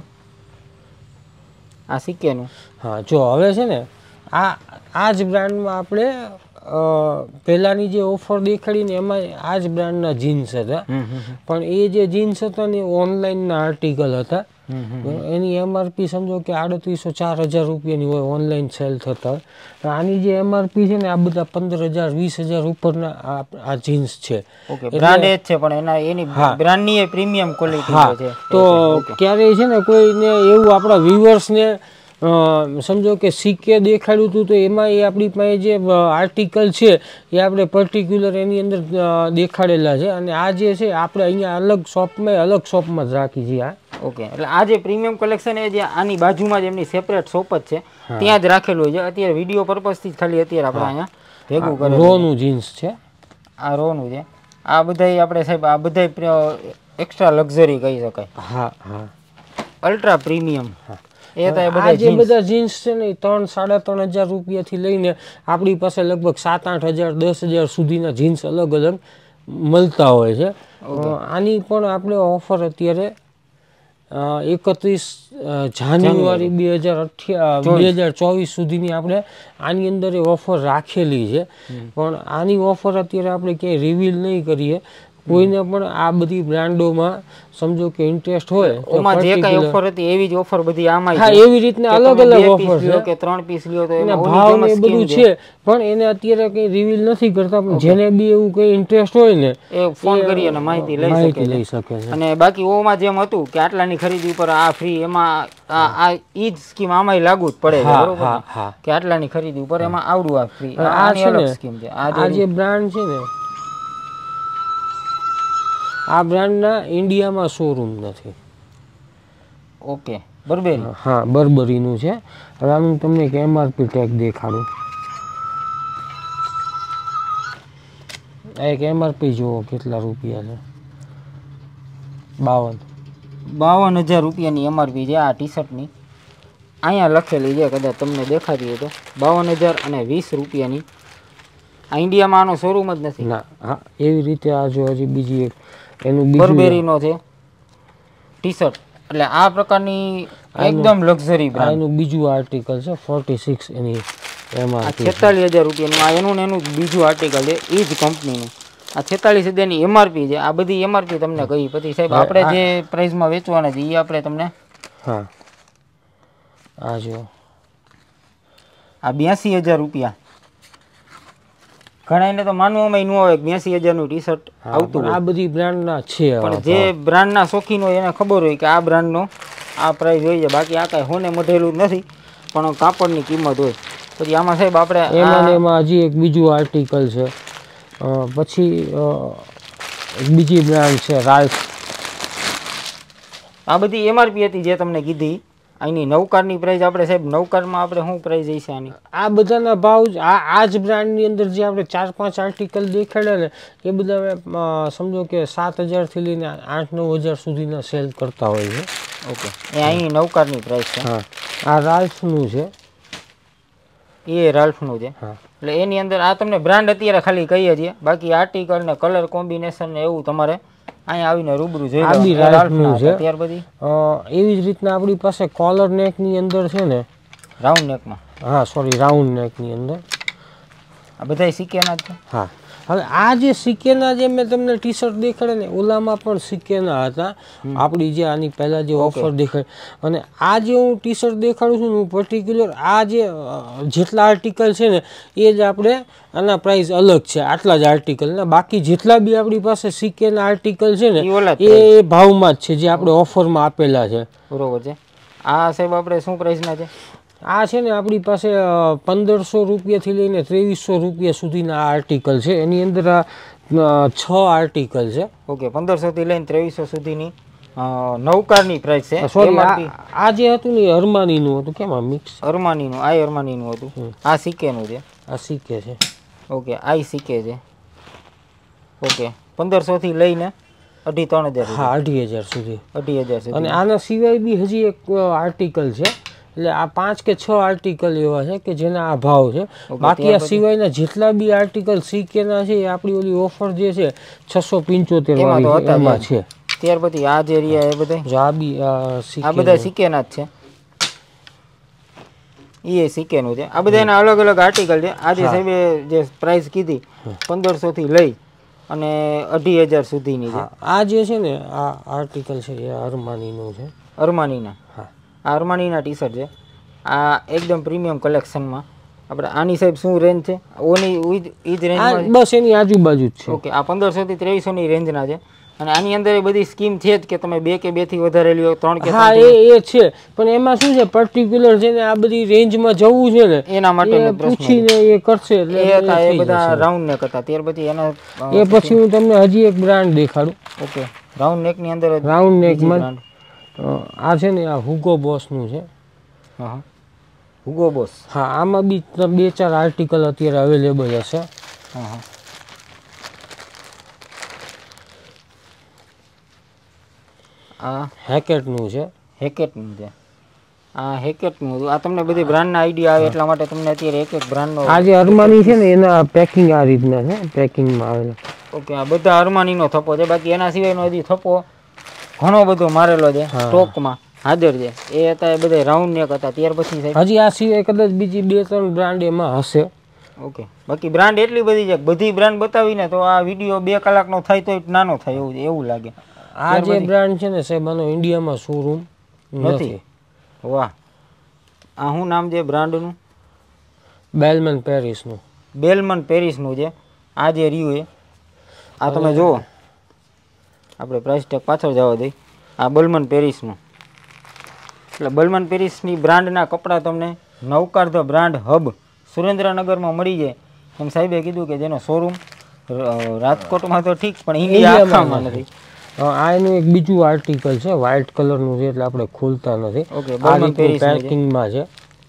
આ સીકેનું હા જો હવે છે ને આ આ જ બ્રાન્ડમાં આપણે પહેલાંની જે ઓફર દેખાડી ને એમાં આ જ બ્રાન્ડના જીન્સ હતા પણ એ જે જીન્સ હતા ને ઓનલાઈનના આર્ટિકલ હતા એની એમઆરપી સમજો કે આડત્રીસો ચાર હજાર રૂપિયાની હોય ઓનલાઈન સેલ થતા આની જે એમઆરપી છે ને આ બધા પંદર હજાર વીસ હજાર ઉપરના આ જીન્સ છે પણ એના એની બ્રાન્ડની પ્રીમિયમ ક્વોલિટી છે તો ક્યારેય છે ને કોઈને એવું આપણા વ્યુઅર્સને સમજો કે સિક્કે દેખાડ્યું હતું તો એમાં એ આપણી પાસે જે આર્ટિકલ છે એ આપણે પર્ટિક્યુલર એની અંદર દેખાડેલા છે અને આ જે છે આપણે અહીંયા અલગ શોપમાં અલગ શોપમાં જ રાખી છીએ આ ઓકે એટલે આ જે પ્રીમિયમ કલેક્શન એ જે આની બાજુમાં જ એમની સેપરેટ શોપ જ છે ત્યાં જ રાખેલું છે અત્યારે વિડીયો પર્પઝથી જ ખાલી અત્યારે આપણે અહીંયા ભેગું કરે રોનું જીન્સ છે આ રોનું છે આ બધાય આપણે સાહેબ આ બધાય એક્સ્ટ્રા લક્ઝરી કહી શકાય હા હા અલ્ટ્રા પ્રીમિયમ હા એ તો બધા જે બધા જીન્સ છે ને ત્રણ સાડા ત્રણ હજાર રૂપિયાથી લઈને આપણી પાસે લગભગ સાત આઠ હજાર દસ હજાર સુધીના જીન્સ અલગ અલગ મળતા હોય છે આની પણ આપણે ઓફર અત્યારે એકત્રીસ જાન્યુઆરી બે હજાર અઠ્યા બે હજાર ચોવીસ સુધીની આપણે આની અંદર ઓફર રાખેલી છે પણ આની ઓફર અત્યારે આપણે ક્યાંય રિવીલ નહીં કરીએ કોઈને પણ આ બધી બ્રાન્ડોમાં સમજો કે ઇન્ટરેસ્ટ હોય ઓમાં જે કઈ ઓફર હતી એવી જ ઓફર બધી આમાં હા એવી રીતના અલગ અલગ ઓફર છે કે ત્રણ પીસ લ્યો તો એના ભાવ ને બધું છે પણ એને અત્યારે કઈ રિવીલ નથી કરતા પણ જેને બી એવું કઈ ઇન્ટરેસ્ટ હોય ને એ ફોન કરી અને માહિતી લઈ શકે લઈ શકે અને બાકી ઓમાં જેમ હતું કે આટલાની ખરીદી ઉપર આ ફ્રી એમાં આ ઈ જ સ્કીમ આમાંય લાગુ જ પડે બરોબર કે આટલાની ખરીદી ઉપર એમાં આવડું આ ફ્રી આ અલગ સ્કીમ છે આ જે બ્રાન્ડ છે ને આ બ્રાન્ડના ઇન્ડિયામાં શોરૂમ નથી ઓકે બર્બેરી હા બર્બરીનું છે હવે હું તમને એક એમઆરપી ટેગ દેખાડું એક એમઆરપી જુઓ કેટલા રૂપિયા છે બાવન બાવન હજાર રૂપિયાની એમઆરપી છે આ ટી શર્ટની અહીંયા લખેલી છે કદાચ તમને દેખાતી હોય તો બાવન હજાર અને વીસ રૂપિયાની આ ઇન્ડિયામાં આનો શોરૂમ જ નથી ના હા એવી રીતે આ જો હજી બીજી એક એનું બર્બેરીનો છે ટી શર્ટ એટલે આ પ્રકારની એકદમ લક્ઝરી એનું બીજું આર્ટિકલ છે ફોર્ટી સિક્સ એની એમાં છેતાલીસ હજાર રૂપિયાનું આ એનું ને એનું બીજું આર્ટિકલ છે એ જ કંપનીનું આ છેતાલીસ હજારની એમઆરપી છે આ બધી એમઆરપી તમને કહી પછી સાહેબ આપણે જે પ્રાઇસમાં વેચવાના છે એ આપણે તમને હા આ જો આ બ્યાસી હજાર રૂપિયા ઘણા એને તો માનવામાં ન હોય કે એસી હજારનું ટી શર્ટ આવતું આ બધી બ્રાન્ડના છે પણ જે બ્રાન્ડના શોખીન હોય એને ખબર હોય કે આ બ્રાન્ડનો આ પ્રાઇસ હોય છે બાકી આ કાંઈ હોને મઢેલું નથી પણ કાપડની કિંમત હોય પછી આમાં સાહેબ આપણે એમાં એમાં હજી એક બીજું આર્ટિકલ છે પછી બીજી બ્રાન્ડ છે રાલ્ફ આ બધી એમઆરપી હતી જે તમને કીધી અહીંની નવકારની પ્રાઇસ આપણે સાહેબ નવકારમાં આપણે શું પ્રાઇસ હશે આની આ બધાના ભાવ આ આ જ બ્રાન્ડની અંદર જે આપણે ચાર પાંચ આર્ટિકલ દેખાડે ને એ બધા સમજો કે સાત હજારથી લઈને આઠ નવ હજાર સુધીના સેલ કરતા હોય છે ઓકે એ અહીં નવકારની પ્રાઇસ છે આ રાલ્ફનું છે એ રાલ્ફનું છે એટલે એની અંદર આ તમને બ્રાન્ડ અત્યારે ખાલી કહીએ છીએ બાકી આર્ટિકલ ને કલર કોમ્બિનેશન ને એવું તમારે અહીંયા આવીને રૂબરૂ જોઈ આબી રાલ્ફનું છે ત્યાર પછી એવી જ રીતના આપણી પાસે કોલર નેકની અંદર છે ને રાઉન્ડ નેકમાં હા સોરી રાઉન્ડ નેકની અંદર આ બધાય સિક્કાના જ છે હા હવે આ જે સિક્કેના જે મેં તમને ટી શર્ટ દેખાડે ને ઓલામાં પણ સિક્કેના હતા આપણી જે આની પહેલાં જે ઓફર દેખાડે અને આ જે હું ટી શર્ટ દેખાડું છું ને હું પર્ટિક્યુલર આ જે જેટલા આર્ટિકલ છે ને એ જ આપણે આના પ્રાઇસ અલગ છે આટલા જ આર્ટિકલ ને બાકી જેટલા બી આપણી પાસે સિક્કેના આર્ટિકલ છે ને એ ભાવમાં જ છે જે આપણે ઓફરમાં આપેલા છે બરોબર છે આ સાહેબ આપણે શું પ્રાઇસના છે આ છે ને આપણી પાસે પંદરસો રૂપિયાથી લઈને ત્રેવીસો રૂપિયા સુધીના આર્ટિકલ છે એની અંદર છ આર્ટિકલ છે ઓકે પંદરસોથી લઈને ત્રેવીસો સુધીની નૌકારની પ્રાઇસ છે સોરી આ જે હતું ને અરમાનીનું હતું કેમ મિક્સ અરમાનીનું આ અરમાનીનું હતું આ સિક્કેનું છે આ સિક્કે છે ઓકે આ સિક્કે છે ઓકે પંદરસોથી લઈને અઢી ત્રણ હજાર હા અઢી હજાર સુધી અઢી હજાર સુધી અને આના સિવાય બી હજી એક આર્ટિકલ છે એટલે આ પાંચ કે છ આર્ટિકલ એવા છે કે જેના આ ભાવ છે બાકી આ સિવાયના જેટલા બી આર્ટિકલ સીકેના છે એ આપણી ઓલી ઓફર જે છે છસો પંચોતેર વાળી એમાં છે ત્યાર પછી આ જે રહ્યા એ બધા આ બી આ બધા સીકેના જ છે એ સીકેનું છે આ બધા એના અલગ અલગ આર્ટિકલ છે આજે સાહેબે જે પ્રાઇસ કીધી પંદરસો થી લઈ અને અઢી હજાર સુધીની છે આ જે છે ને આ આર્ટિકલ છે એ અરમાનીનું છે અરમાનીના આર્માનીના ટી શર્ટ છે આ એકદમ પ્રીમિયમ કલેક્શનમાં આપણે આની સાહેબ શું રેન્જ છે ઓની ઈ જ રેન્જ બસ એની આજુબાજુ જ છે ઓકે આ પંદરસોથી ત્રેવીસોની રેન્જના છે અને આની અંદર એ બધી સ્કીમ છે જ કે તમે બે કે બે થી વધારે લ્યો ત્રણ કે હા એ એ છે પણ એમાં શું છે પર્ટિક્યુલર છે ને આ બધી રેન્જમાં જવું છે ને એના માટે પૂછીને એ કરશે એટલે એ હતા એ બધા રાઉન્ડ નેક હતા ત્યાર પછી એના એ પછી હું તમને હજી એક બ્રાન્ડ દેખાડું ઓકે રાઉન્ડ નેકની અંદર રાઉન્ડ નેક આ છે ને આ હુગો બોસનું છે હા હુગો બોસ હા આમાં બી બે ચાર આર્ટિકલ અત્યારે અવેલેબલ હશે હા હા આ હેકેટનું છે હેકેટનું છે આ હેકેટનું આ તમને બધી બ્રાન્ડના આઈડિયા આવે એટલા માટે તમને અત્યારે એક એક બ્રાન્ડનો આ જે અરમાની છે ને એના પેકિંગ આ રીતના છે પેકિંગમાં આવેલા ઓકે આ બધા અરમાનીનો થપ્પો છે બાકી એના સિવાયનો હજી થપ્પો ઘણો બધો મારેલો છે સ્ટોકમાં હાજર છે એ હતા એ બધા રાઉન્ડ નેક હતા ત્યાર પછી હજી આ સિવાય કદાચ બીજી બે ત્રણ બ્રાન્ડ એમાં હશે ઓકે બાકી બ્રાન્ડ એટલી બધી છે બધી બ્રાન્ડ બતાવીને તો આ વિડીયો બે કલાકનો થાય તો નાનો થાય એવું એવું લાગે આ જે બ્રાન્ડ છે ને સાહેબ આનો ઇન્ડિયામાં શોરૂમ નથી વાહ આ શું નામ છે બ્રાન્ડનું બેલમન પેરિસનું બેલમન પેરિસનું છે આ જે રહ્યું એ આ તમે જુઓ આપણે પ્રાઇસ ટેગ પાછળ જવા દઈ આ બલમન પેરિસનું એટલે બલમન પેરિસની બ્રાન્ડના કપડાં તમને નવકાર ધ બ્રાન્ડ હબ સુરેન્દ્રનગરમાં મળી જાય એમ સાહેબે કીધું કે જેનો શોરૂમ રાજકોટમાં તો ઠીક પણ ઇન્ડિયામાં નથી આ એનું એક બીજું આર્ટિકલ છે વ્હાઇટ કલરનું છે એટલે આપણે ખોલતા નથી ઓકે બલમન પેરિસમાં છે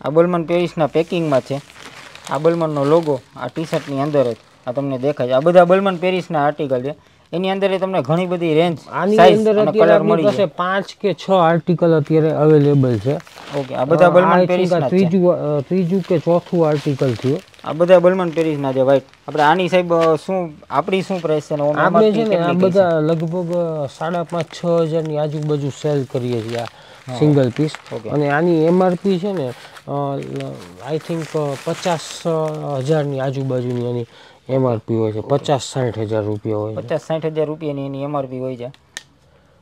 આ બલમન પેરિસના પેકિંગમાં છે આ બલમનનો લોગો આ ટી શર્ટની અંદર જ આ તમને દેખાય છે આ બધા બલમન પેરિસના આર્ટિકલ છે એની અંદર તમને ઘણી બધી રેન્જ આની અંદર અત્યારે આપણી પાસે પાંચ કે છ આર્ટિકલ અત્યારે અવેલેબલ છે ઓકે આ બધા બલમન પેરિસના ત્રીજું ત્રીજું કે ચોથું આર્ટિકલ થયું આ બધા બલમન પેરિસના છે ભાઈ આપણે આની સાહેબ શું આપણી શું પ્રાઇસ છે આપણે છે ને આ બધા લગભગ સાડા પાંચ છ હજારની આજુબાજુ સેલ કરીએ છીએ આ સિંગલ પીસ અને આની એમઆરપી છે ને આઈ થિંક પચાસ હજારની આજુબાજુની એની એમઆરપી હોય છે પચાસ સાઠ હજાર રૂપિયા હોય પચાસ સાઠ હજાર રૂપિયાની એની એમઆરપી હોય છે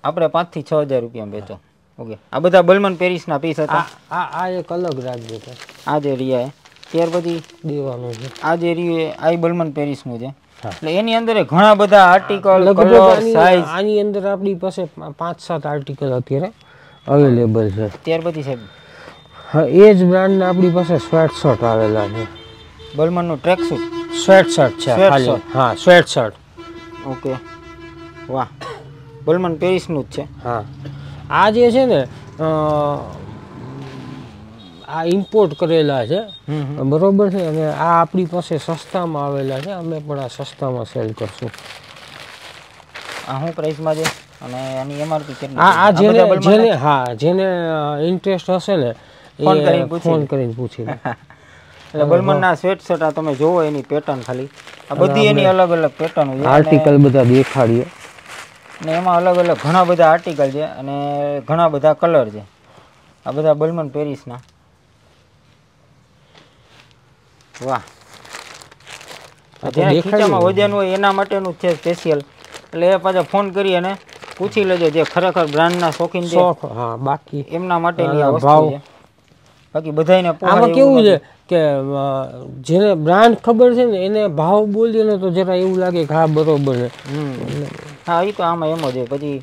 આપણે પાંચથી છ હજાર રૂપિયા વેચો ઓકે આ બધા બલમન પેરિસના પીસ હતા આ આ એક અલગ રાખજો આ જે રહ્યા ત્યાર પછી દેવાનું છે આ જે રહ્યું આ બલમન પેરિસનું છે એટલે એની અંદર ઘણા બધા આર્ટિકલ સાઈઝ આની અંદર આપણી પાસે પાંચ સાત આર્ટિકલ અત્યારે અવેલેબલ છે ત્યાર પછી સાહેબ હા એ જ બ્રાન્ડના આપણી પાસે સ્વેટ શર્ટ આવેલા છે બલમનનું ટ્રેક સૂટ સ્વેટ શર્ટ છે ખાલી હા સ્વેટ શર્ટ ઓકે વાહ બોલમન પેરિસનું જ છે હા આ જે છે ને આ ઇમ્પોર્ટ કરેલા છે બરોબર છે અને આ આપણી પાસે સસ્તામાં આવેલા છે અમે પણ આ સસ્તામાં સેલ કરશું આ શું પ્રાઇસમાં છે અને એની એમઆરપી કેટલી આ આ જેને જેને હા જેને ઇન્ટરેસ્ટ હશે ને ફોન કરીને પૂછી ફોન [LAUGHS] એટલે બલમનના સ્વેટ શર્ટ તમે જોવો એની પેટર્ન ખાલી આ બધી એની અલગ અલગ પેટર્ન હોય આર્ટિકલ બધા દેખાડીએ અને એમાં અલગ અલગ ઘણા બધા આર્ટિકલ છે અને ઘણા બધા કલર છે આ બધા બલમન પેરિસના વાહ જેને ખીચામાં વજન હોય એના માટેનું છે સ્પેશિયલ એટલે એ પાછા ફોન કરી અને પૂછી લેજો જે ખરેખર બ્રાન્ડના શોખીન છે બાકી એમના માટે આ છે બાકી બધાને આમાં કેવું છે કે જેને બ્રાન્ડ ખબર છે ને એને ભાવ બોલીએ ને તો જરા એવું લાગે કે હા બરોબર છે હા એ તો આમાં એમ જ હોય પછી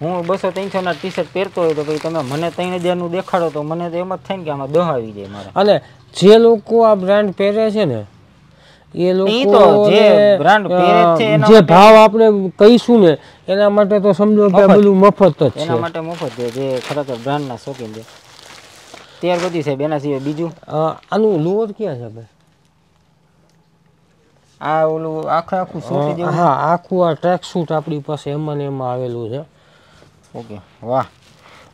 હું બસો ત્રણસો ના ટી શર્ટ પહેરતો હોય તો પછી તમે મને ત્રણ હજારનું દેખાડો તો મને તો એમ જ થાય ને કે આમાં દહ આવી જાય મારે અને જે લોકો આ બ્રાન્ડ પહેરે છે ને એ લોકો જે ભાવ આપણે કહીશું ને એના માટે તો સમજો કે બધું મફત જ છે એના માટે મફત છે જે ખરેખર બ્રાન્ડના શોખીન છે તૈયાર પછી છે બેના સિવાય બીજું આનું લોવર ક્યાં છે ભાઈ આ ઓલું આખે આખું સૂટ જેવું હા આખું આ ટ્રેક સૂટ આપણી પાસે એમાં ને એમાં આવેલું છે ઓકે વાહ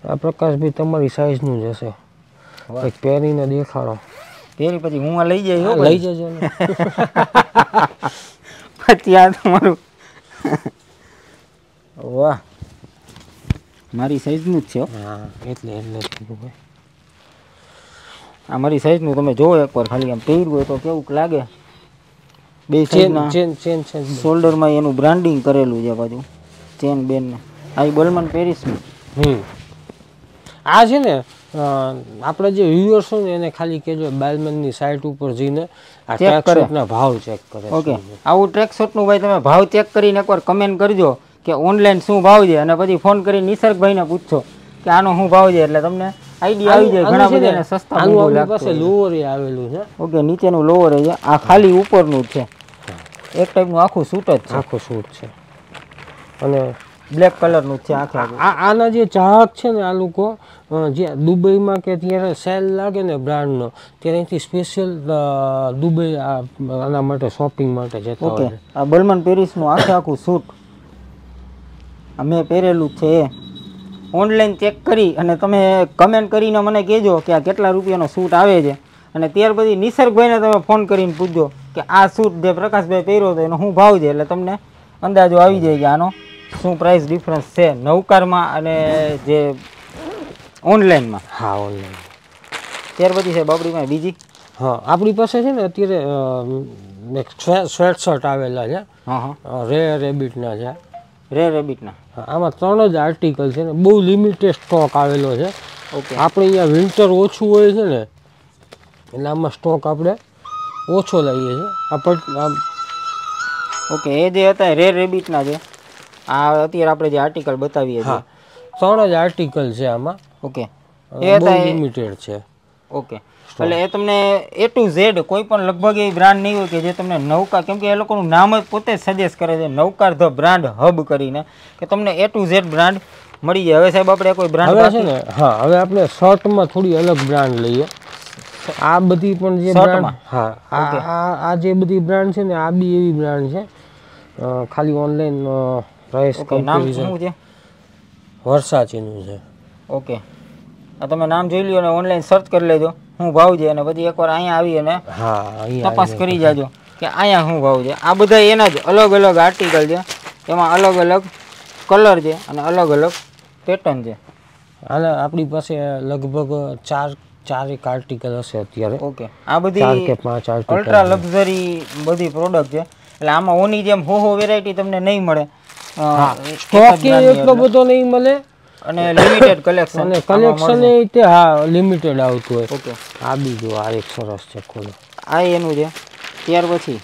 આ પ્રકાશભાઈ તમારી સાઈઝનું જ હશે કંઈક પહેરીને દેખાડો પહેરી પછી હું આ લઈ જઈ લઈ જજો [LAUGHS] પછી આ તમારું વાહ મારી સાઈઝનું જ છે હા એટલે એટલે જ ભાઈ આ મારી સાઈઝનું તમે જોવો એકવાર ખાલી આમ પહેર્યું હોય તો કેવું લાગે બે ચેન ચેન ચેન શોલ્ડરમાં એનું બ્રાન્ડિંગ કરેલું છે બાજુ ચેન બેનને આ બલમન પેરિસની હમ આ છે ને આપણે જે વ્યુઅર્સ ને એને ખાલી કહેજો બાલમનની સાઇટ ઉપર જઈને આ ટ્રેકશર્ટના ભાવ ચેક કરે ઓકે આવું ટ્રેક શોટનું ભાઈ તમે ભાવ ચેક કરીને એકવાર કમેન્ટ કરજો કે ઓનલાઈન શું ભાવ છે અને પછી ફોન કરીને નિસર્ગભાઈને પૂછો કે આનો શું ભાવ છે એટલે તમને આઈડિયા આવી જાય ઘણા બધાને સસ્તા આનું પાસે લોવર આવેલું છે ઓકે નીચેનું લોવર છે આ ખાલી ઉપરનું છે એક ટાઈપનું આખું સૂટ જ છે આખું સૂટ છે અને બ્લેક કલરનું છે આખા આ આના જે ચાહક છે ને આ લોકો જે દુબઈમાં કે ત્યારે સેલ લાગે ને બ્રાન્ડનો ત્યારેથી સ્પેશિયલ દુબઈ આના માટે શોપિંગ માટે જતા ઓકે આ બલમન પેરિસનું આખે આખું સૂટ મેં પહેરેલું છે એ ઓનલાઈન ચેક કરી અને તમે કમેન્ટ કરીને મને કહેજો કે આ કેટલા રૂપિયાનો સૂટ આવે છે અને ત્યાર પછી નિસર્ગભાઈને તમે ફોન કરીને પૂછજો કે આ સૂટ જે પ્રકાશભાઈ પહેર્યો હતો એનો શું ભાવ છે એટલે તમને અંદાજો આવી જાય કે આનો શું પ્રાઇસ ડિફરન્સ છે નવકારમાં અને જે ઓનલાઈનમાં હા ઓનલાઈન ત્યાર પછી છે બાપડીમાં બીજી હા આપણી પાસે છે ને અત્યારે સ્વેટ શર્ટ આવેલા છે રે રેબિટના છે રે રેબિટના આમાં ત્રણ જ આર્ટિકલ છે ને બહુ લિમિટેડ સ્ટોક આવેલો છે ઓકે આપણે અહીંયા વિન્ટર ઓછું હોય છે ને એટલે આમાં સ્ટોક આપણે ઓછો લઈએ છીએ આ ઓકે એ જે હતા રેર રેબિટના છે આ અત્યારે આપણે જે આર્ટિકલ બતાવીએ છીએ ત્રણ જ આર્ટિકલ છે આમાં ઓકે એ લિમિટેડ છે ઓકે એટલે એ તમને એ ટુ ઝેડ કોઈ પણ લગભગ એ બ્રાન્ડ નહીં હોય કે જે તમને નૌકા કેમ કે એ લોકોનું નામ જ પોતે સજેસ્ટ કરે છે નૌકાર ધ બ્રાન્ડ હબ કરીને કે તમને એ ટુ ઝેડ બ્રાન્ડ મળી જાય હવે સાહેબ આપણે કોઈ બ્રાન્ડ છે ને હા હવે આપણે શર્ટમાં થોડી અલગ બ્રાન્ડ લઈએ આ બધી પણ જે બ્રાન્ડ હા આ આ જે બધી બ્રાન્ડ છે ને આ બી એવી બ્રાન્ડ છે ખાલી ઓનલાઈન પ્રાઇસ કમ્પેરિઝન છે વરસાચીનું છે ઓકે આ તમે નામ જોઈ લ્યો ને ઓનલાઈન સર્ચ કરી લેજો હું ભાવજે અને પછી એકવાર અહીંયા આવી અને તપાસ કરી જાજો કે અહીંયા શું ભાવ છે આ બધા એના જ અલગ અલગ આર્ટિકલ છે એમાં અલગ અલગ કલર છે અને અલગ અલગ પેટર્ન છે હાલ આપણી પાસે લગભગ ચાર ચારેક આર્ટિકલ હશે અત્યારે ઓકે આ બધી કે અલ્ટ્રા લક્ઝરી બધી પ્રોડક્ટ છે એટલે આમાં ઓની જેમ હો હો વેરાયટી તમને નહીં મળે સ્ટોક એટલો બધો નહીં મળે અને લિમિટેડ કલેક્શન અને કલેક્શન એ તે હા લિમિટેડ આવતું હોય ઓકે આ બીજો આ એક સરસ છે ખોલો આ એનું છે ત્યાર પછી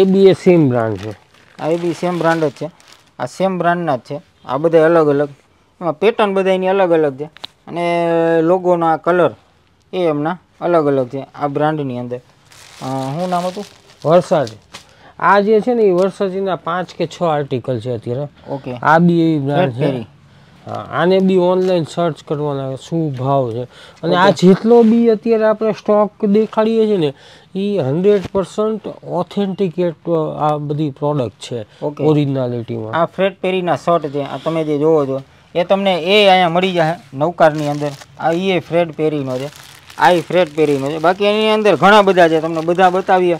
એ બી એ સેમ બ્રાન્ડ છે આ એ બી સેમ બ્રાન્ડ જ છે આ સેમ બ્રાન્ડના જ છે આ બધા અલગ અલગ એમાં પેટર્ન બધા એની અલગ અલગ છે અને લોગોના આ કલર એ એમના અલગ અલગ છે આ બ્રાન્ડની અંદર શું નામ હતું વરસાદ આ જે છે ને એ વરસાદીના પાંચ કે છ આર્ટિકલ છે અત્યારે ઓકે આ બી એવી બ્રાન્ડ છે આને બી ઓનલાઈન સર્ચ કરવાના શું ભાવ છે અને આ જેટલો બી અત્યારે આપણે સ્ટોક દેખાડીએ છીએ ને એ હંડ્રેડ પર્સન્ટ ઓથેન્ટિકેટ આ બધી પ્રોડક્ટ છે ઓરિજિનાલિટીમાં આ ફ્રેટ પેરીના શર્ટ છે આ તમે જે જોવો છો એ તમને એ અહીંયા મળી જશે નૌકારની અંદર આ એ ફ્રેડ પેરીનો છે આ ફ્રેડ પેરીનો છે બાકી એની અંદર ઘણા બધા છે તમને બધા બતાવીએ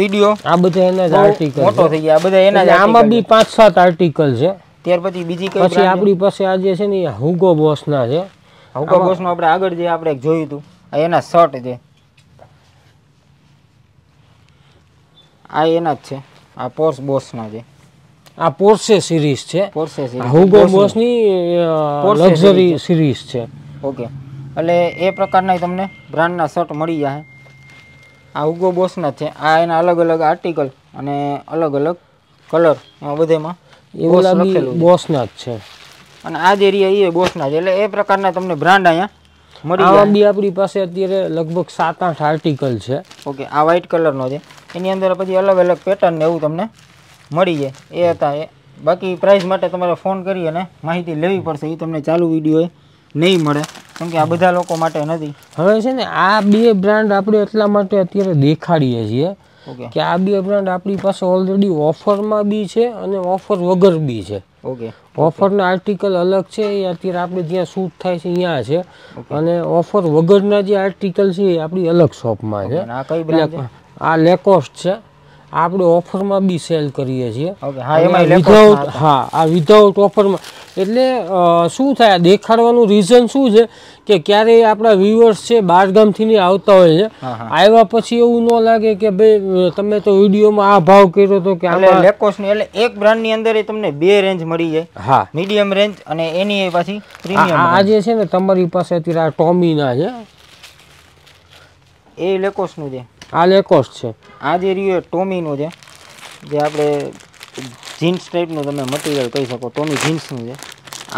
વિડીયો આ બધા એના જ આર્ટિકલ મોટો થઈ ગયા બધા એના આમાં બી પાંચ સાત આર્ટિકલ છે ત્યાર પછી બીજી કઈ પછી આપણી પાસે આજે છે ને હુગો બોસ ના છે હુગો બોસનો આપણે આગળ જે આપણે જોયું હતું એના શર્ટ છે આ એના જ છે આ પોર્સ બોસ ના છે આ પોર્સે સિરીઝ છે પોર્સે સિરીઝ હુગો બોસની લક્ઝરી સિરીઝ છે ઓકે એટલે એ પ્રકારના તમને બ્રાન્ડના શર્ટ મળી જાય આ હુગો બોસના છે આ એના અલગ અલગ આર્ટિકલ અને અલગ અલગ કલર બધેમાં એ બોલા બોસના જ છે અને આ જ એરિયા એ બોસના જ એટલે એ પ્રકારના તમને બ્રાન્ડ અહીંયા મળી આપણી પાસે અત્યારે લગભગ સાત આઠ આર્ટિકલ છે ઓકે આ વ્હાઇટ કલરનો છે એની અંદર પછી અલગ અલગ પેટર્ન એવું તમને મળી જાય એ હતા એ બાકી પ્રાઇસ માટે તમારે ફોન કરી અને માહિતી લેવી પડશે એ તમને ચાલુ વિડીયો નહીં મળે કેમ કે આ બધા લોકો માટે નથી હવે છે ને આ બે બ્રાન્ડ આપણે એટલા માટે અત્યારે દેખાડીએ છીએ કે આ બે બ્રાન્ડ આપણી પાસે ઓલરેડી ઓફરમાં બી છે અને ઓફર વગર બી છે ઓકે ઓફરના આર્ટિકલ અલગ છે એ અત્યારે આપણે જ્યાં શૂટ થાય છે અહીંયા છે અને ઓફર વગરના જે આર્ટિકલ છે એ આપણી અલગ શોપમાં છે આ લેકોસ્ટ છે આપણે ઓફરમાં બી સેલ કરીએ છીએ વિધાઉટ હા આ વિધાઉટ ઓફરમાં એટલે શું થાય દેખાડવાનું રીઝન શું છે કે ક્યારેય આપણા વ્યુઅર્સ છે બહારગામથી આવતા હોય છે આવ્યા પછી એવું ન લાગે કે ભાઈ તમે તો વિડીયોમાં આ ભાવ કર્યો હતો કે લેકોસની એટલે એક બ્રાન્ડની અંદર તમને બે રેન્જ મળી જાય હા મીડિયમ રેન્જ અને એની પાછી પ્રીમિયમ આ જે છે ને તમારી પાસે અત્યારે આ ટોમીના છે એ લેકોસનું છે આ લેકોસ્ટ છે આ જે રહ્યો ટોમીનું છે જે આપણે જીન્સ ટાઈપનું તમે મટીરિયલ કહી શકો ટોમી જીન્સનું છે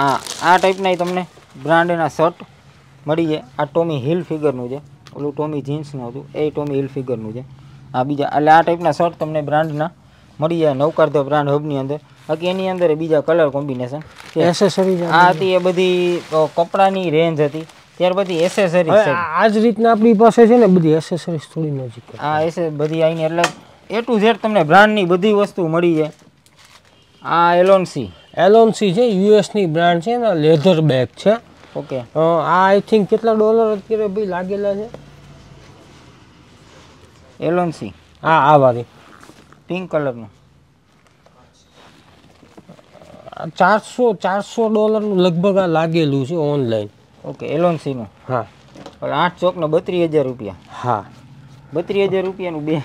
આ આ ટાઈપના તમને બ્રાન્ડના શર્ટ મળી જાય આ ટોમી હિલ ફિગરનું છે ઓલું ટોમી જીન્સનું હતું એ ટોમી હિલ ફિગરનું છે આ બીજા એટલે આ ટાઈપના શર્ટ તમને બ્રાન્ડના મળી જાય નવકાર ધ બ્રાન્ડ હબની અંદર બાકી એની અંદર બીજા કલર કોમ્બિનેશન એસેસરી આ હતી એ બધી કપડાની રેન્જ હતી ત્યાર પછી એસેસરીઝ આ જ રીતના આપણી પાસે છે ને બધી એસેસરીઝ થોડી નજીક આ એસે બધી આવીને એટલે એ ટુ ઝેડ તમને બ્રાન્ડની બધી વસ્તુ મળી જાય આ એલોન્સી એલોન્સી છે યુએસની બ્રાન્ડ છે ને લેધર બેગ છે ઓકે આ આઈ થિંક કેટલા ડોલર અત્યારે ભાઈ લાગેલા છે એલોન્સી હા આ વાળી પિંક કલરનું ચારસો ચારસો ડોલરનું લગભગ આ લાગેલું છે ઓનલાઈન ઓકે એલોનસીનો હા એટલે આઠ ચોકનો બત્રીસ હજાર રૂપિયા હા બત્રીસ હજાર રૂપિયાનું બે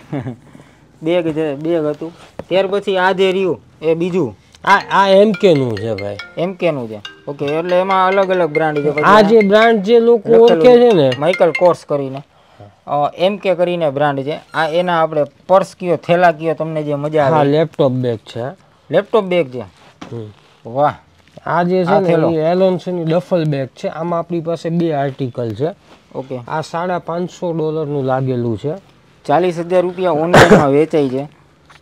બેગ છે બેગ હતું ત્યાર પછી આ જે રહ્યું એ બીજું આ આ એમકેનું છે ભાઈ એમકેનું છે ઓકે એટલે એમાં અલગ અલગ બ્રાન્ડ છે આ જે બ્રાન્ડ જે લોકો ઓળખે છે ને માઇકલ કોર્સ કરીને એમ કે કરીને બ્રાન્ડ છે આ એના આપણે પર્સ કયો થેલા કયો તમને જે મજા આવે હા લેપટોપ બેગ છે લેપટોપ બેગ છે વાહ આ જે છે ને એ એલોન્સની ડફલ બેગ છે આમાં આપણી પાસે બે આર્ટિકલ છે ઓકે આ સાડા પાંચસો ડોલરનું લાગેલું છે ચાલીસ હજાર રૂપિયા ઓનલાઈનમાં વેચાય છે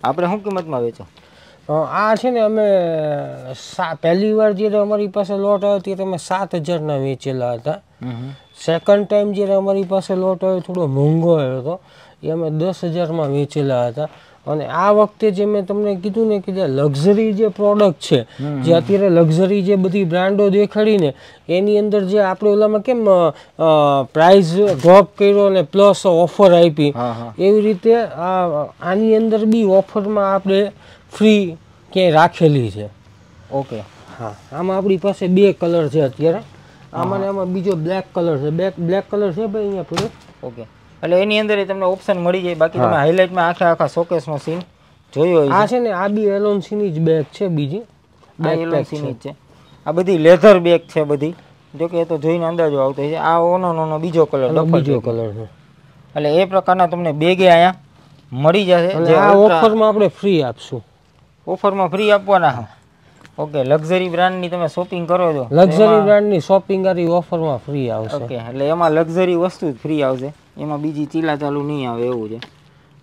આપણે શું કિંમતમાં વેચો આ છે ને અમે પહેલી વાર જ્યારે અમારી પાસે લોટ આવ્યો ત્યારે અમે સાત હજારના વેચેલા હતા સેકન્ડ ટાઈમ જ્યારે અમારી પાસે લોટ આવ્યો થોડો મોંઘો આવ્યો હતો એ અમે દસ હજારમાં વેચેલા હતા અને આ વખતે જે મેં તમને કીધું ને કે જે લક્ઝરી જે પ્રોડક્ટ છે જે અત્યારે લક્ઝરી જે બધી બ્રાન્ડો દેખાડીને એની અંદર જે આપણે ઓલામાં કેમ પ્રાઇસ ડ્રોપ કર્યો અને પ્લસ ઓફર આપી એવી રીતે આની અંદર બી ઓફરમાં આપણે ફ્રી ક્યાંય રાખેલી છે ઓકે હા આમાં આપણી પાસે બે કલર છે અત્યારે આમાં ને આમાં બીજો બ્લેક કલર છે બ્લેક બ્લેક કલર છે ભાઈ અહીંયા પૂરો ઓકે એટલે એની અંદર તમને ઓપ્શન મળી જાય બાકી તમે માં આખા આખા શોકેસનો સીન જોયો હોય આ છે ને આ બી એલોન્સીની જ બેગ છે બીજી આ એલોન્સીની જ છે આ બધી લેધર બેગ છે બધી જો કે એ તો જોઈને અંદાજો આવતો છે આ ઓનો નોનો બીજો કલર બીજો કલર છે એટલે એ પ્રકારના તમને બેગે અહીંયા મળી જશે આ ઓફરમાં આપણે ફ્રી આપશું ઓફરમાં ફ્રી આપવાના હા ઓકે લક્ઝરી બ્રાન્ડની તમે શોપિંગ કરો છો લક્ઝરી બ્રાન્ડની શોપિંગ આરી ઓફરમાં ફ્રી આવશે ઓકે એટલે એમાં લક્ઝરી વસ્તુ ફ્રી આવશે એમાં બીજી ચીલા ચાલુ નહીં આવે એવું છે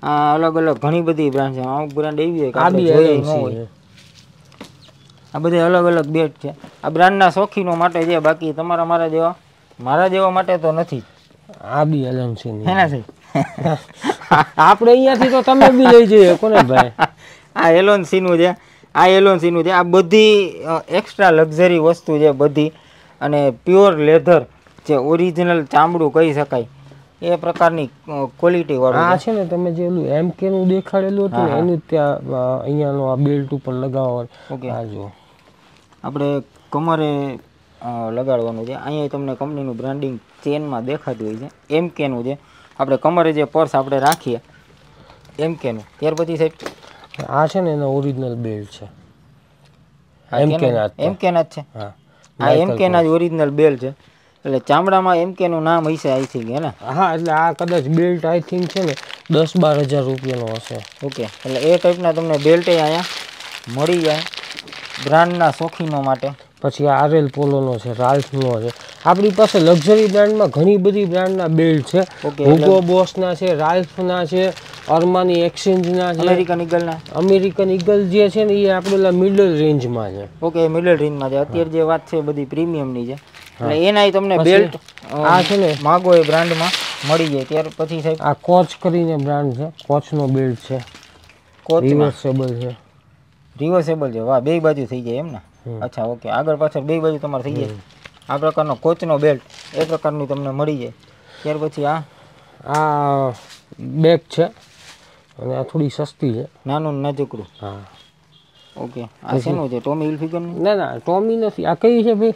આ અલગ અલગ ઘણી બધી બ્રાન્ડ છે અમુક બ્રાન્ડ એવી હોય કે આપણે જોઈએ ન આ બધી અલગ અલગ બેટ છે આ બ્રાન્ડના શોખીનો માટે છે બાકી તમારા મારા જેવા મારા જેવા માટે તો નથી આ બી એલએમસી હે ને સાહેબ [LAUGHS] આપણે અહીંયાથી તો તમે બી લઈ જઈએ કોને ભાઈ [LAUGHS] આ એલોન સીનું છે આ એલોન્સીનું છે આ બધી એક્સ્ટ્રા લક્ઝરી વસ્તુ છે બધી અને પ્યોર લેધર જે ઓરિજિનલ ચામડું કહી શકાય એ પ્રકારની ક્વોલિટી વાળું આ છે ને તમે જે ઓલું એમ કે નું દેખાડેલું હતું એનું ત્યાં અહીંયાનો આ બેલ્ટ ઉપર લગાવવા ઓકે હા જો આપણે કમરે લગાડવાનું છે અહીંયા તમને કંપનીનું બ્રાન્ડિંગ ચેનમાં દેખાતું હોય છે એમ કેનું છે આપણે કમરે જે પર્સ આપણે રાખીએ એમ કેનું ત્યાર પછી સાહેબ આ છે ને એનો ઓરિજિનલ બેલ્ટ છે એમ કેના એમ છે હા આ એમ કેના જ ઓરિજિનલ બેલ્ટ છે એટલે ચામડામાં એમ નું નામ હશે આઈ થિંક હે ને હા એટલે આ કદાચ બેલ્ટ આઈ થિંક છે ને દસ બાર હજાર રૂપિયાનો હશે ઓકે એટલે એ ટાઈપના તમને બેલ્ટ અહીંયા મળી જાય બ્રાન્ડના શોખીનો માટે પછી આર એલ પોલોનો છે રાલ્ફનો છે આપણી પાસે લક્ઝરી બ્રાન્ડમાં ઘણી બધી બ્રાન્ડના બેલ્ટ છે હુગો બોસના છે રાલ્ફના છે અરમાની એક્સચેન્જના છે અમેરિકન ઈગલના અમેરિકન ઈગલ જે છે ને એ આપણે મિડલ રેન્જમાં છે ઓકે મિડલ રેન્જમાં છે અત્યારે જે વાત છે બધી પ્રીમિયમની છે એટલે એનાય તમને બેલ્ટ આ છે ને માગો એ બ્રાન્ડમાં મળી જાય ત્યાર પછી સાહેબ આ કોચ કરીને બ્રાન્ડ છે કોચનો બેલ્ટ છે કોચ રિવર્સેબલ છે રિવર્સેબલ છે વાહ બે બાજુ થઈ જાય એમ ને અચ્છા ઓકે આગળ પાછળ બે બાજુ તમારે થઈ જાય આ પ્રકારનો કોચનો બેલ્ટ એ પ્રકારની તમને મળી જાય ત્યાર પછી આ આ બેગ છે અને આ થોડી સસ્તી છે નાનું નજીકરું હા ઓકે આ શેનું છે ટોમી હિલફિગર ના ના ટોમી નથી આ કઈ છે ભાઈ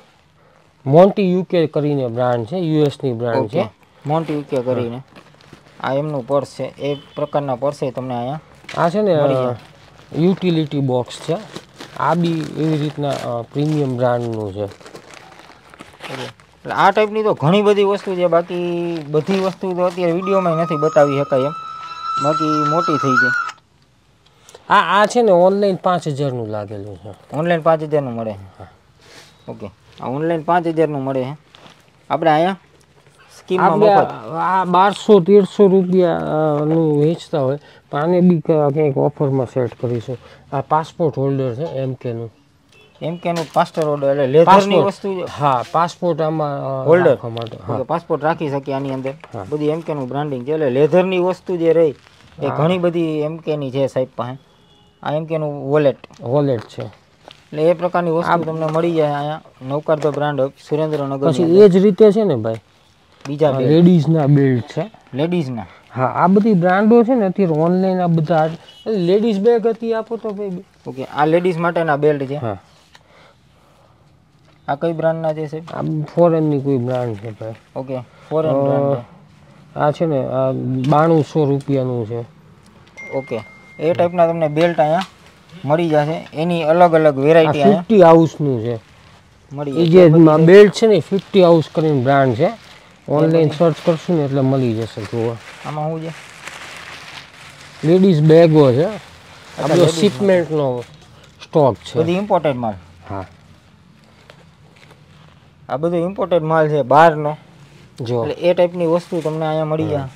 મોન્ટી યુકે કરીને બ્રાન્ડ છે યુએસની બ્રાન્ડ છે મોન્ટી યુકે કરીને આ એમનું પર્સ છે એ પ્રકારના પર્સ છે તમને અહીંયા આ છે ને યુટિલિટી બોક્સ છે આ બી એવી રીતના પ્રીમિયમ બ્રાન્ડનું છે એટલે આ ટાઈપની તો ઘણી બધી વસ્તુ છે બાકી બધી વસ્તુ તો અત્યારે વિડીયોમાં નથી બતાવી શકાય એમ બાકી મોટી થઈ છે આ આ છે ને ઓનલાઈન પાંચ હજારનું લાગેલું છે ઓનલાઈન પાંચ હજારનું મળે ઓકે આ ઓનલાઈન પાંચ હજારનું મળે આપણે અહીંયા આ બારસો રૂપિયા નું વેચતા હોય પણ આને બી કંઈક ઓફરમાં સેટ કરીશું આ પાસપોર્ટ હોલ્ડર છે એમ કેનું એમ કેનું પાસ્ટર ઓર્ડર એટલે લેધરની વસ્તુ હા પાસપોર્ટ આમાં હોલ્ડર માટે પાસપોર્ટ રાખી શકીએ આની અંદર બધી એમ કેનું બ્રાન્ડિંગ છે એટલે લેધરની વસ્તુ જે રહી એ ઘણી બધી એમ કેની છે સાહેબ પાસે આ એમ કેનું વોલેટ વોલેટ છે એટલે એ પ્રકારની વસ્તુ તમને મળી જાય અહીંયા નૌકાર ધ બ્રાન્ડ સુરેન્દ્રનગર પછી એ જ રીતે છે ને ભાઈ બીજા લેડીઝના બેલ્ટ છે લેડીઝના હા આ બધી બ્રાન્ડો છે ને અત્યારે ઓનલાઈન આ બધા લેડીઝ બેગ હતી આપો તો ભાઈ ઓકે આ લેડીઝ માટેના બેલ્ટ છે હા આ કઈ બ્રાન્ડના છે સાહેબ આ ફોરેનની કોઈ બ્રાન્ડ છે ભાઈ ઓકે ફોરેન બ્રાન્ડ આ છે ને આ બાણુંસો રૂપિયાનું છે ઓકે એ ટાઈપના તમને બેલ્ટ અહીંયા મળી જશે એની અલગ અલગ વેરાયટી ફિફ્ટી હાઉસનું છે મળી એ જે બેલ્ટ છે ને ફિફ્ટી હાઉસ કરીને બ્રાન્ડ છે ઓનલાઈન સર્ચ કરશું એટલે મળી જશે જો આમાં હું જે લેડીઝ બેગો છે આ બધો શિપમેન્ટ નો સ્ટોક છે બધી ઈમ્પોર્ટેડ માલ હા આ બધો ઈમ્પોર્ટેડ માલ છે બહારનો જો એટલે એ ટાઈપની વસ્તુ તમને આયા મળીયા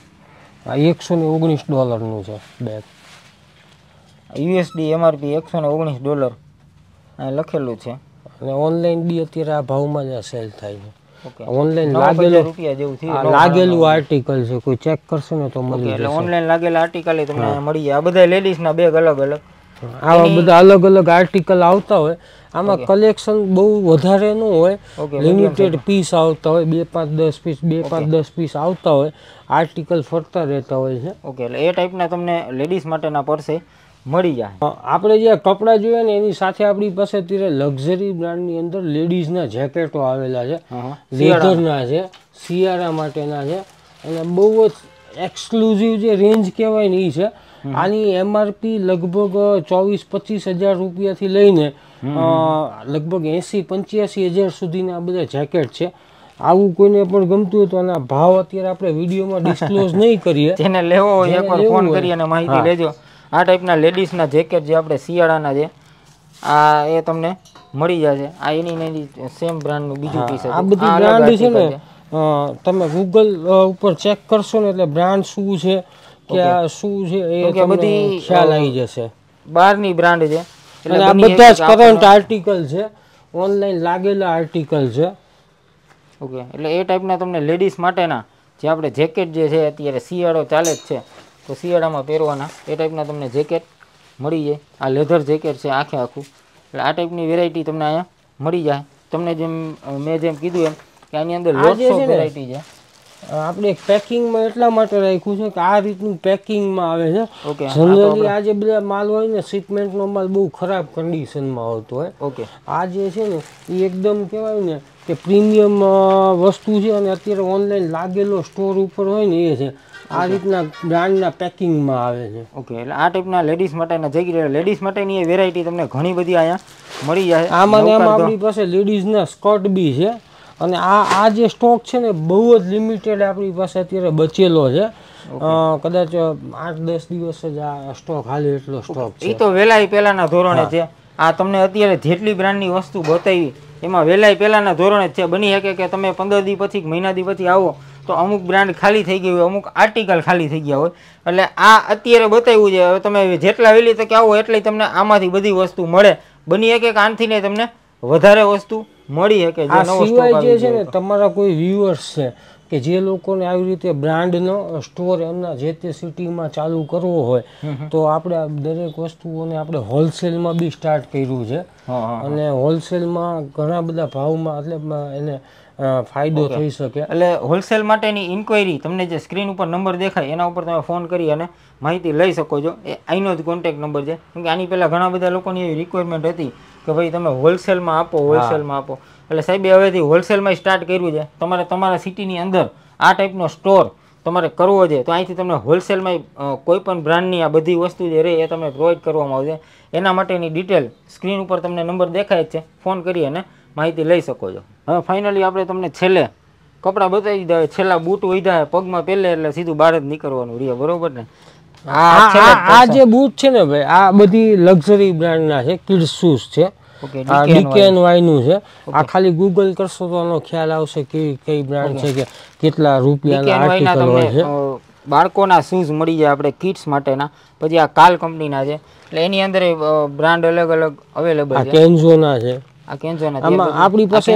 આ 119 ડોલર નું છે બેગ યુએસડી એમઆરપી 119 ડોલર આ લખેલું છે એટલે ઓનલાઈન બી આટરે આ ભાવમાં જ સેલ થાય છે ઓનલાઈન લાગેલું રૂપિયા જેવું થયું લાગેલું આર્ટિકલ છે કોઈ ચેક કરશે ને તો મળી એટલે ઓનલાઈન લાગેલા આર્ટિકલ તમને મળી જાય આ બધા લેડીઝ ના બેગ અલગ અલગ આવા બધા અલગ અલગ આર્ટિકલ આવતા હોય આમાં કલેક્શન બહુ વધારે ન હોય લિમિટેડ પીસ આવતા હોય બે પાંચ દસ પીસ બે પાંચ દસ પીસ આવતા હોય આર્ટિકલ ફરતા રહેતા હોય છે ઓકે એટલે એ ટાઈપના તમને લેડીઝ માટેના પડશે મળી જાય આપણે જે કપડાં જોઈએ ને એની સાથે આપણી પાસે અત્યારે લક્ઝરી બ્રાન્ડની અંદર લેડીઝના જેકેટો આવેલા છે લેધરના છે શિયાળા માટેના છે અને બહુ જ એક્સક્લુઝિવ જે રેન્જ કહેવાય ને એ છે આની એમઆરપી લગભગ ચોવીસ પચીસ હજાર રૂપિયાથી લઈને લગભગ એંસી પંચ્યાસી હજાર સુધીના બધા જેકેટ છે આવું કોઈને પણ ગમતું હોય તો આના ભાવ અત્યારે આપણે વિડીયોમાં ડિસ્ક્લોઝ [LAUGHS] નહીં કરીએ એને લેવો હોય એકવાર ફોન કરી અને માહિતી લેજો આ ટાઈપના લેડીઝના જેકેટ જે આપણે શિયાળાના છે આ એ તમને મળી જશે આ એની એની સેમ બ્રાન્ડનું બીજું પીસ આ બધી બ્રાન્ડ છે ને તમે ગૂગલ ઉપર ચેક કરશો ને એટલે બ્રાન્ડ શું છે કે આ શું છે એ તમને ખ્યાલ આવી જશે બહારની બ્રાન્ડ છે એટલે આ બધા જ કરંટ આર્ટિકલ છે ઓનલાઈન લાગેલા આર્ટિકલ છે ઓકે એટલે એ ટાઈપના તમને લેડીઝ માટેના જે આપણે જેકેટ જે છે અત્યારે શિયાળો ચાલે જ છે તો શિયાળામાં પહેરવાના એ ટાઈપના તમને જેકેટ મળી જાય આ લેધર જેકેટ છે આખે આખું એટલે આ ટાઈપની વેરાયટી તમને અહીંયા મળી જાય તમને જેમ મેં જેમ કીધું એમ કે આની અંદર વેરાયટી છે આપણે પેકિંગમાં એટલા માટે રાખ્યું છે કે આ રીતનું પેકિંગમાં આવે છે ઓકે જનરલી આ જે બધા માલ હોય ને શિપમેન્ટનો માલ બહુ ખરાબ કન્ડિશનમાં આવતો હોય ઓકે આ જે છે ને એ એકદમ કહેવાય ને કે પ્રીમિયમ વસ્તુ છે અને અત્યારે ઓનલાઈન લાગેલો સ્ટોર ઉપર હોય ને એ છે આ રીતના બ્રાન્ડના પેકિંગમાં આવે છે ઓકે એટલે આ ટાઈપના લેડીઝ માટેના જઈ લેડીઝ માટેની એ વેરાયટી તમને ઘણી બધી અહીંયા મળી જાય આમાં આમાં આપણી પાસે લેડીઝના સ્કર્ટ બી છે અને આ આ જે સ્ટોક છે ને બહુ જ લિમિટેડ આપણી પાસે અત્યારે બચેલો છે કદાચ આઠ દસ દિવસ જ આ સ્ટોક હાલે એટલો સ્ટોક છે એ તો વહેલાઈ પહેલાના ધોરણે છે આ તમને અત્યારે જેટલી બ્રાન્ડની વસ્તુ બતાવી એમાં વહેલાઈ પહેલાના ધોરણે જ છે બની શકે કે તમે પંદર દી પછી મહિના દી પછી આવો તો અમુક બ્રાન્ડ ખાલી થઈ ગઈ હોય અમુક આર્ટિકલ ખાલી થઈ ગયા હોય એટલે આ અત્યારે બતાવ્યું છે હવે તમે જેટલા વહેલી તકે આવો એટલી તમને આમાંથી બધી વસ્તુ મળે બની શકે કે આનથી ને તમને વધારે વસ્તુ મળી શકે જે સિવાય જે છે ને તમારા કોઈ વ્યુઅર્સ છે કે જે લોકોને આવી રીતે બ્રાન્ડનો સ્ટોર એમના જે તે સિટીમાં ચાલુ કરવો હોય તો આપણે દરેક વસ્તુઓને આપણે હોલસેલમાં બી સ્ટાર્ટ કર્યું છે અને હોલસેલમાં ઘણા બધા ભાવમાં એટલે એને ફાયદો થઈ શકે એટલે હોલસેલ માટેની ઇન્કવાયરી તમને જે સ્ક્રીન ઉપર નંબર દેખાય એના ઉપર તમે ફોન કરી અને માહિતી લઈ શકો છો એ આઈનો જ કોન્ટેક નંબર છે કેમ કે આની પહેલાં ઘણા બધા લોકોની એવી રિક્વાયરમેન્ટ હતી કે ભાઈ તમે હોલસેલમાં આપો હોલસેલમાં આપો એટલે સાહેબે હવેથી હોલસેલમાં સ્ટાર્ટ કર્યું છે તમારે તમારા સિટીની અંદર આ ટાઈપનો સ્ટોર તમારે કરવો છે તો અહીંથી તમને હોલસેલમાં કોઈ પણ બ્રાન્ડની આ બધી વસ્તુ જે રહે એ તમને પ્રોવાઈડ કરવામાં આવશે એના માટેની ડિટેલ સ્ક્રીન ઉપર તમને નંબર દેખાય છે ફોન કરી અને માહિતી લઈ શકો છો હવે ફાઇનલી આપણે તમને છેલ્લે કપડાં બતાવી દે છેલ્લા બૂટ વધ્યા પગમાં પહેલે એટલે સીધું બહાર જ નીકળવાનું રીએ બરોબર ને આ જે બૂટ છે ને ભાઈ આ બધી લક્ઝરી બ્રાન્ડના છે કિડ્સ શૂઝ છે ડીકેન વાયનું છે આ ખાલી ગૂગલ કરશો તો આનો ખ્યાલ આવશે કે કઈ બ્રાન્ડ છે કે કેટલા રૂપિયાના આર્ટિકલ બાળકોના શૂઝ મળી જાય આપણે કિડ્સ માટેના પછી આ કાલ કંપનીના છે એટલે એની અંદર બ્રાન્ડ અલગ અલગ અવેલેબલ છે કેન્ઝોના છે આ કેન્જોના આમાં આપણી પાસે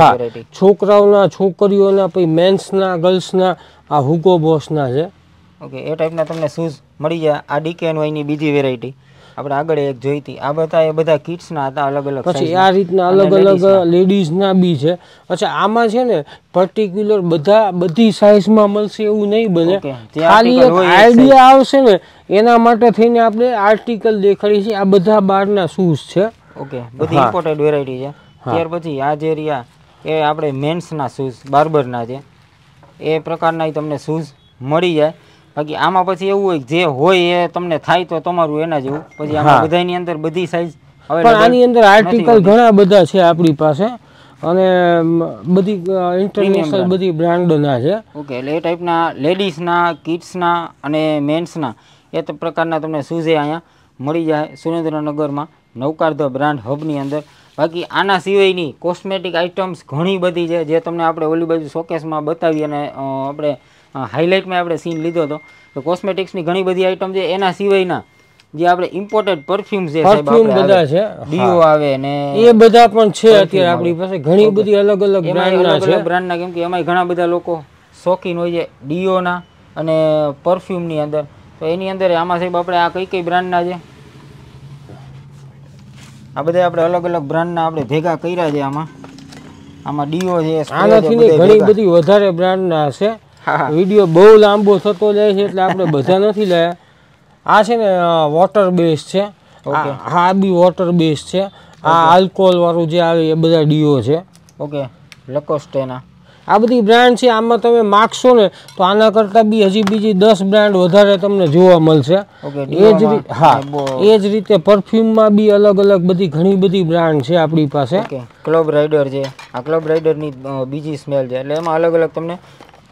હા છોકરાઓના છોકરીઓના પછી મેન્સના ગર્લ્સના આ હુગો બોસના છે ઓકે એ ટાઈપના તમને શૂઝ મળી જાય આ ડીકેન વાયની બીજી વેરાયટી આપણે આગળ એક જોઈ હતી આ બધા એ બધા કિડ્સના હતા અલગ અલગ પછી આ રીતના અલગ અલગ લેડીઝના બી છે અચ્છા આમાં છે ને પર્ટિક્યુલર બધા બધી સાઇઝમાં મળશે એવું નહીં બને ખાલી એક આઈડિયા આવશે ને એના માટે થઈને આપણે આર્ટિકલ દેખાડી છે આ બધા બારના શૂઝ છે ઓકે બધી ઇમ્પોર્ટેડ વેરાયટી છે ત્યાર પછી આ જે રહ્યા એ આપણે મેન્સના શૂઝ બાર્બરના છે એ પ્રકારના તમને શૂઝ મળી જાય બાકી આમાં પછી એવું હોય જે હોય એ તમને થાય તો તમારું એના જેવું પછી આમાં બધાની અંદર બધી સાઇઝ પણ આની અંદર આર્ટિકલ ઘણા બધા છે આપણી પાસે અને બધી ઇન્ટરનેશનલ બધી બ્રાન્ડના છે ઓકે એટલે એ ટાઈપના લેડીઝના કિડ્સના અને મેન્સના એ પ્રકારના તમને શૂઝે અહીંયા મળી જાય સુરેન્દ્રનગરમાં નવકાર ધ બ્રાન્ડ હબની અંદર બાકી આના સિવાયની કોસ્મેટિક આઇટમ્સ ઘણી બધી છે જે તમને આપણે ઓલી બાજુ શોકેસમાં બતાવી અને આપણે હાઇલાઇટમાં આપણે સીન લીધો હતો તો કોસ્મેટિક્સની ઘણી બધી આઇટમ છે એના સિવાયના જે આપણે ઇમ્પોર્ટેડ પરફ્યુમ છે પરફ્યુમ બધા છે ડીઓ આવે ને એ બધા પણ છે અત્યારે આપણી પાસે ઘણી બધી અલગ અલગ બ્રાન્ડના છે બ્રાન્ડના કેમ કે એમાં ઘણા બધા લોકો શોખીન હોય છે ડીઓના અને પરફ્યુમની અંદર તો એની અંદર આમાં સાહેબ આપણે આ કઈ કઈ બ્રાન્ડના છે આ બધા આપણે અલગ અલગ બ્રાન્ડના આપણે ભેગા કર્યા છે આમાં આમાં ડીઓ છે આનાથી ઘણી બધી વધારે બ્રાન્ડના હશે વિડીયો બહુ લાંબો થતો જાય છે એટલે આપણે બધા [LAUGHS] નથી લાયા આ છે ને વોટર બેઝ છે હા બી વોટર બેઝ છે આ આલ્કોહોલ વાળું જે આવે એ બધા ડીઓ છે ઓકે લકોસ્ટેના આ બધી બ્રાન્ડ છે આમાં તમે માગશો ને તો આના કરતા બી હજી બીજી દસ બ્રાન્ડ વધારે તમને જોવા મળશે એ જ હા એ જ રીતે પરફ્યુમમાં બી અલગ અલગ બધી ઘણી બધી બ્રાન્ડ છે આપણી પાસે ક્લબ રાઇડર છે આ ક્લબ રાઇડરની બીજી સ્મેલ છે એટલે એમાં અલગ અલગ તમને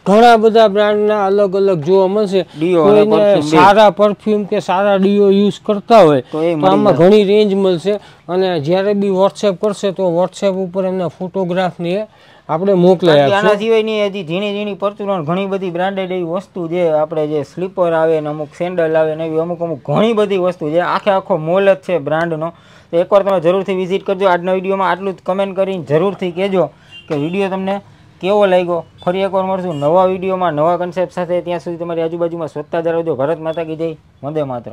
ઘણા બધા બ્રાન્ડના અલગ અલગ જોવા મળશે કોઈને સારા પરફ્યુમ કે સારા ડીઓ યુઝ કરતા હોય તો આમાં ઘણી રેન્જ મળશે અને જ્યારે બી વોટ્સએપ કરશે તો વોટ્સએપ ઉપર એમના ફોટોગ્રાફને આપણે મોકલે આના સિવાયની હજી ઝીણી ઝીણી પરચુરણ ઘણી બધી બ્રાન્ડેડ એવી વસ્તુ જે આપણે જે સ્લીપર આવે ને અમુક સેન્ડલ આવે ને એવી અમુક અમુક ઘણી બધી વસ્તુ જે આખે આખો મોલ જ છે બ્રાન્ડનો તો એકવાર તમે જરૂરથી વિઝિટ કરજો આજના વિડીયોમાં આટલું જ કમેન્ટ કરીને જરૂરથી કહેજો કે વિડીયો તમને કેવો લાગ્યો ફરી એકવાર મળશું નવા વિડીયોમાં નવા કન્સેપ્ટ સાથે ત્યાં સુધી તમારી આજુબાજુમાં સ્વચ્છતા ધરાવજો ભરત માતા કી જય વંદે માત્ર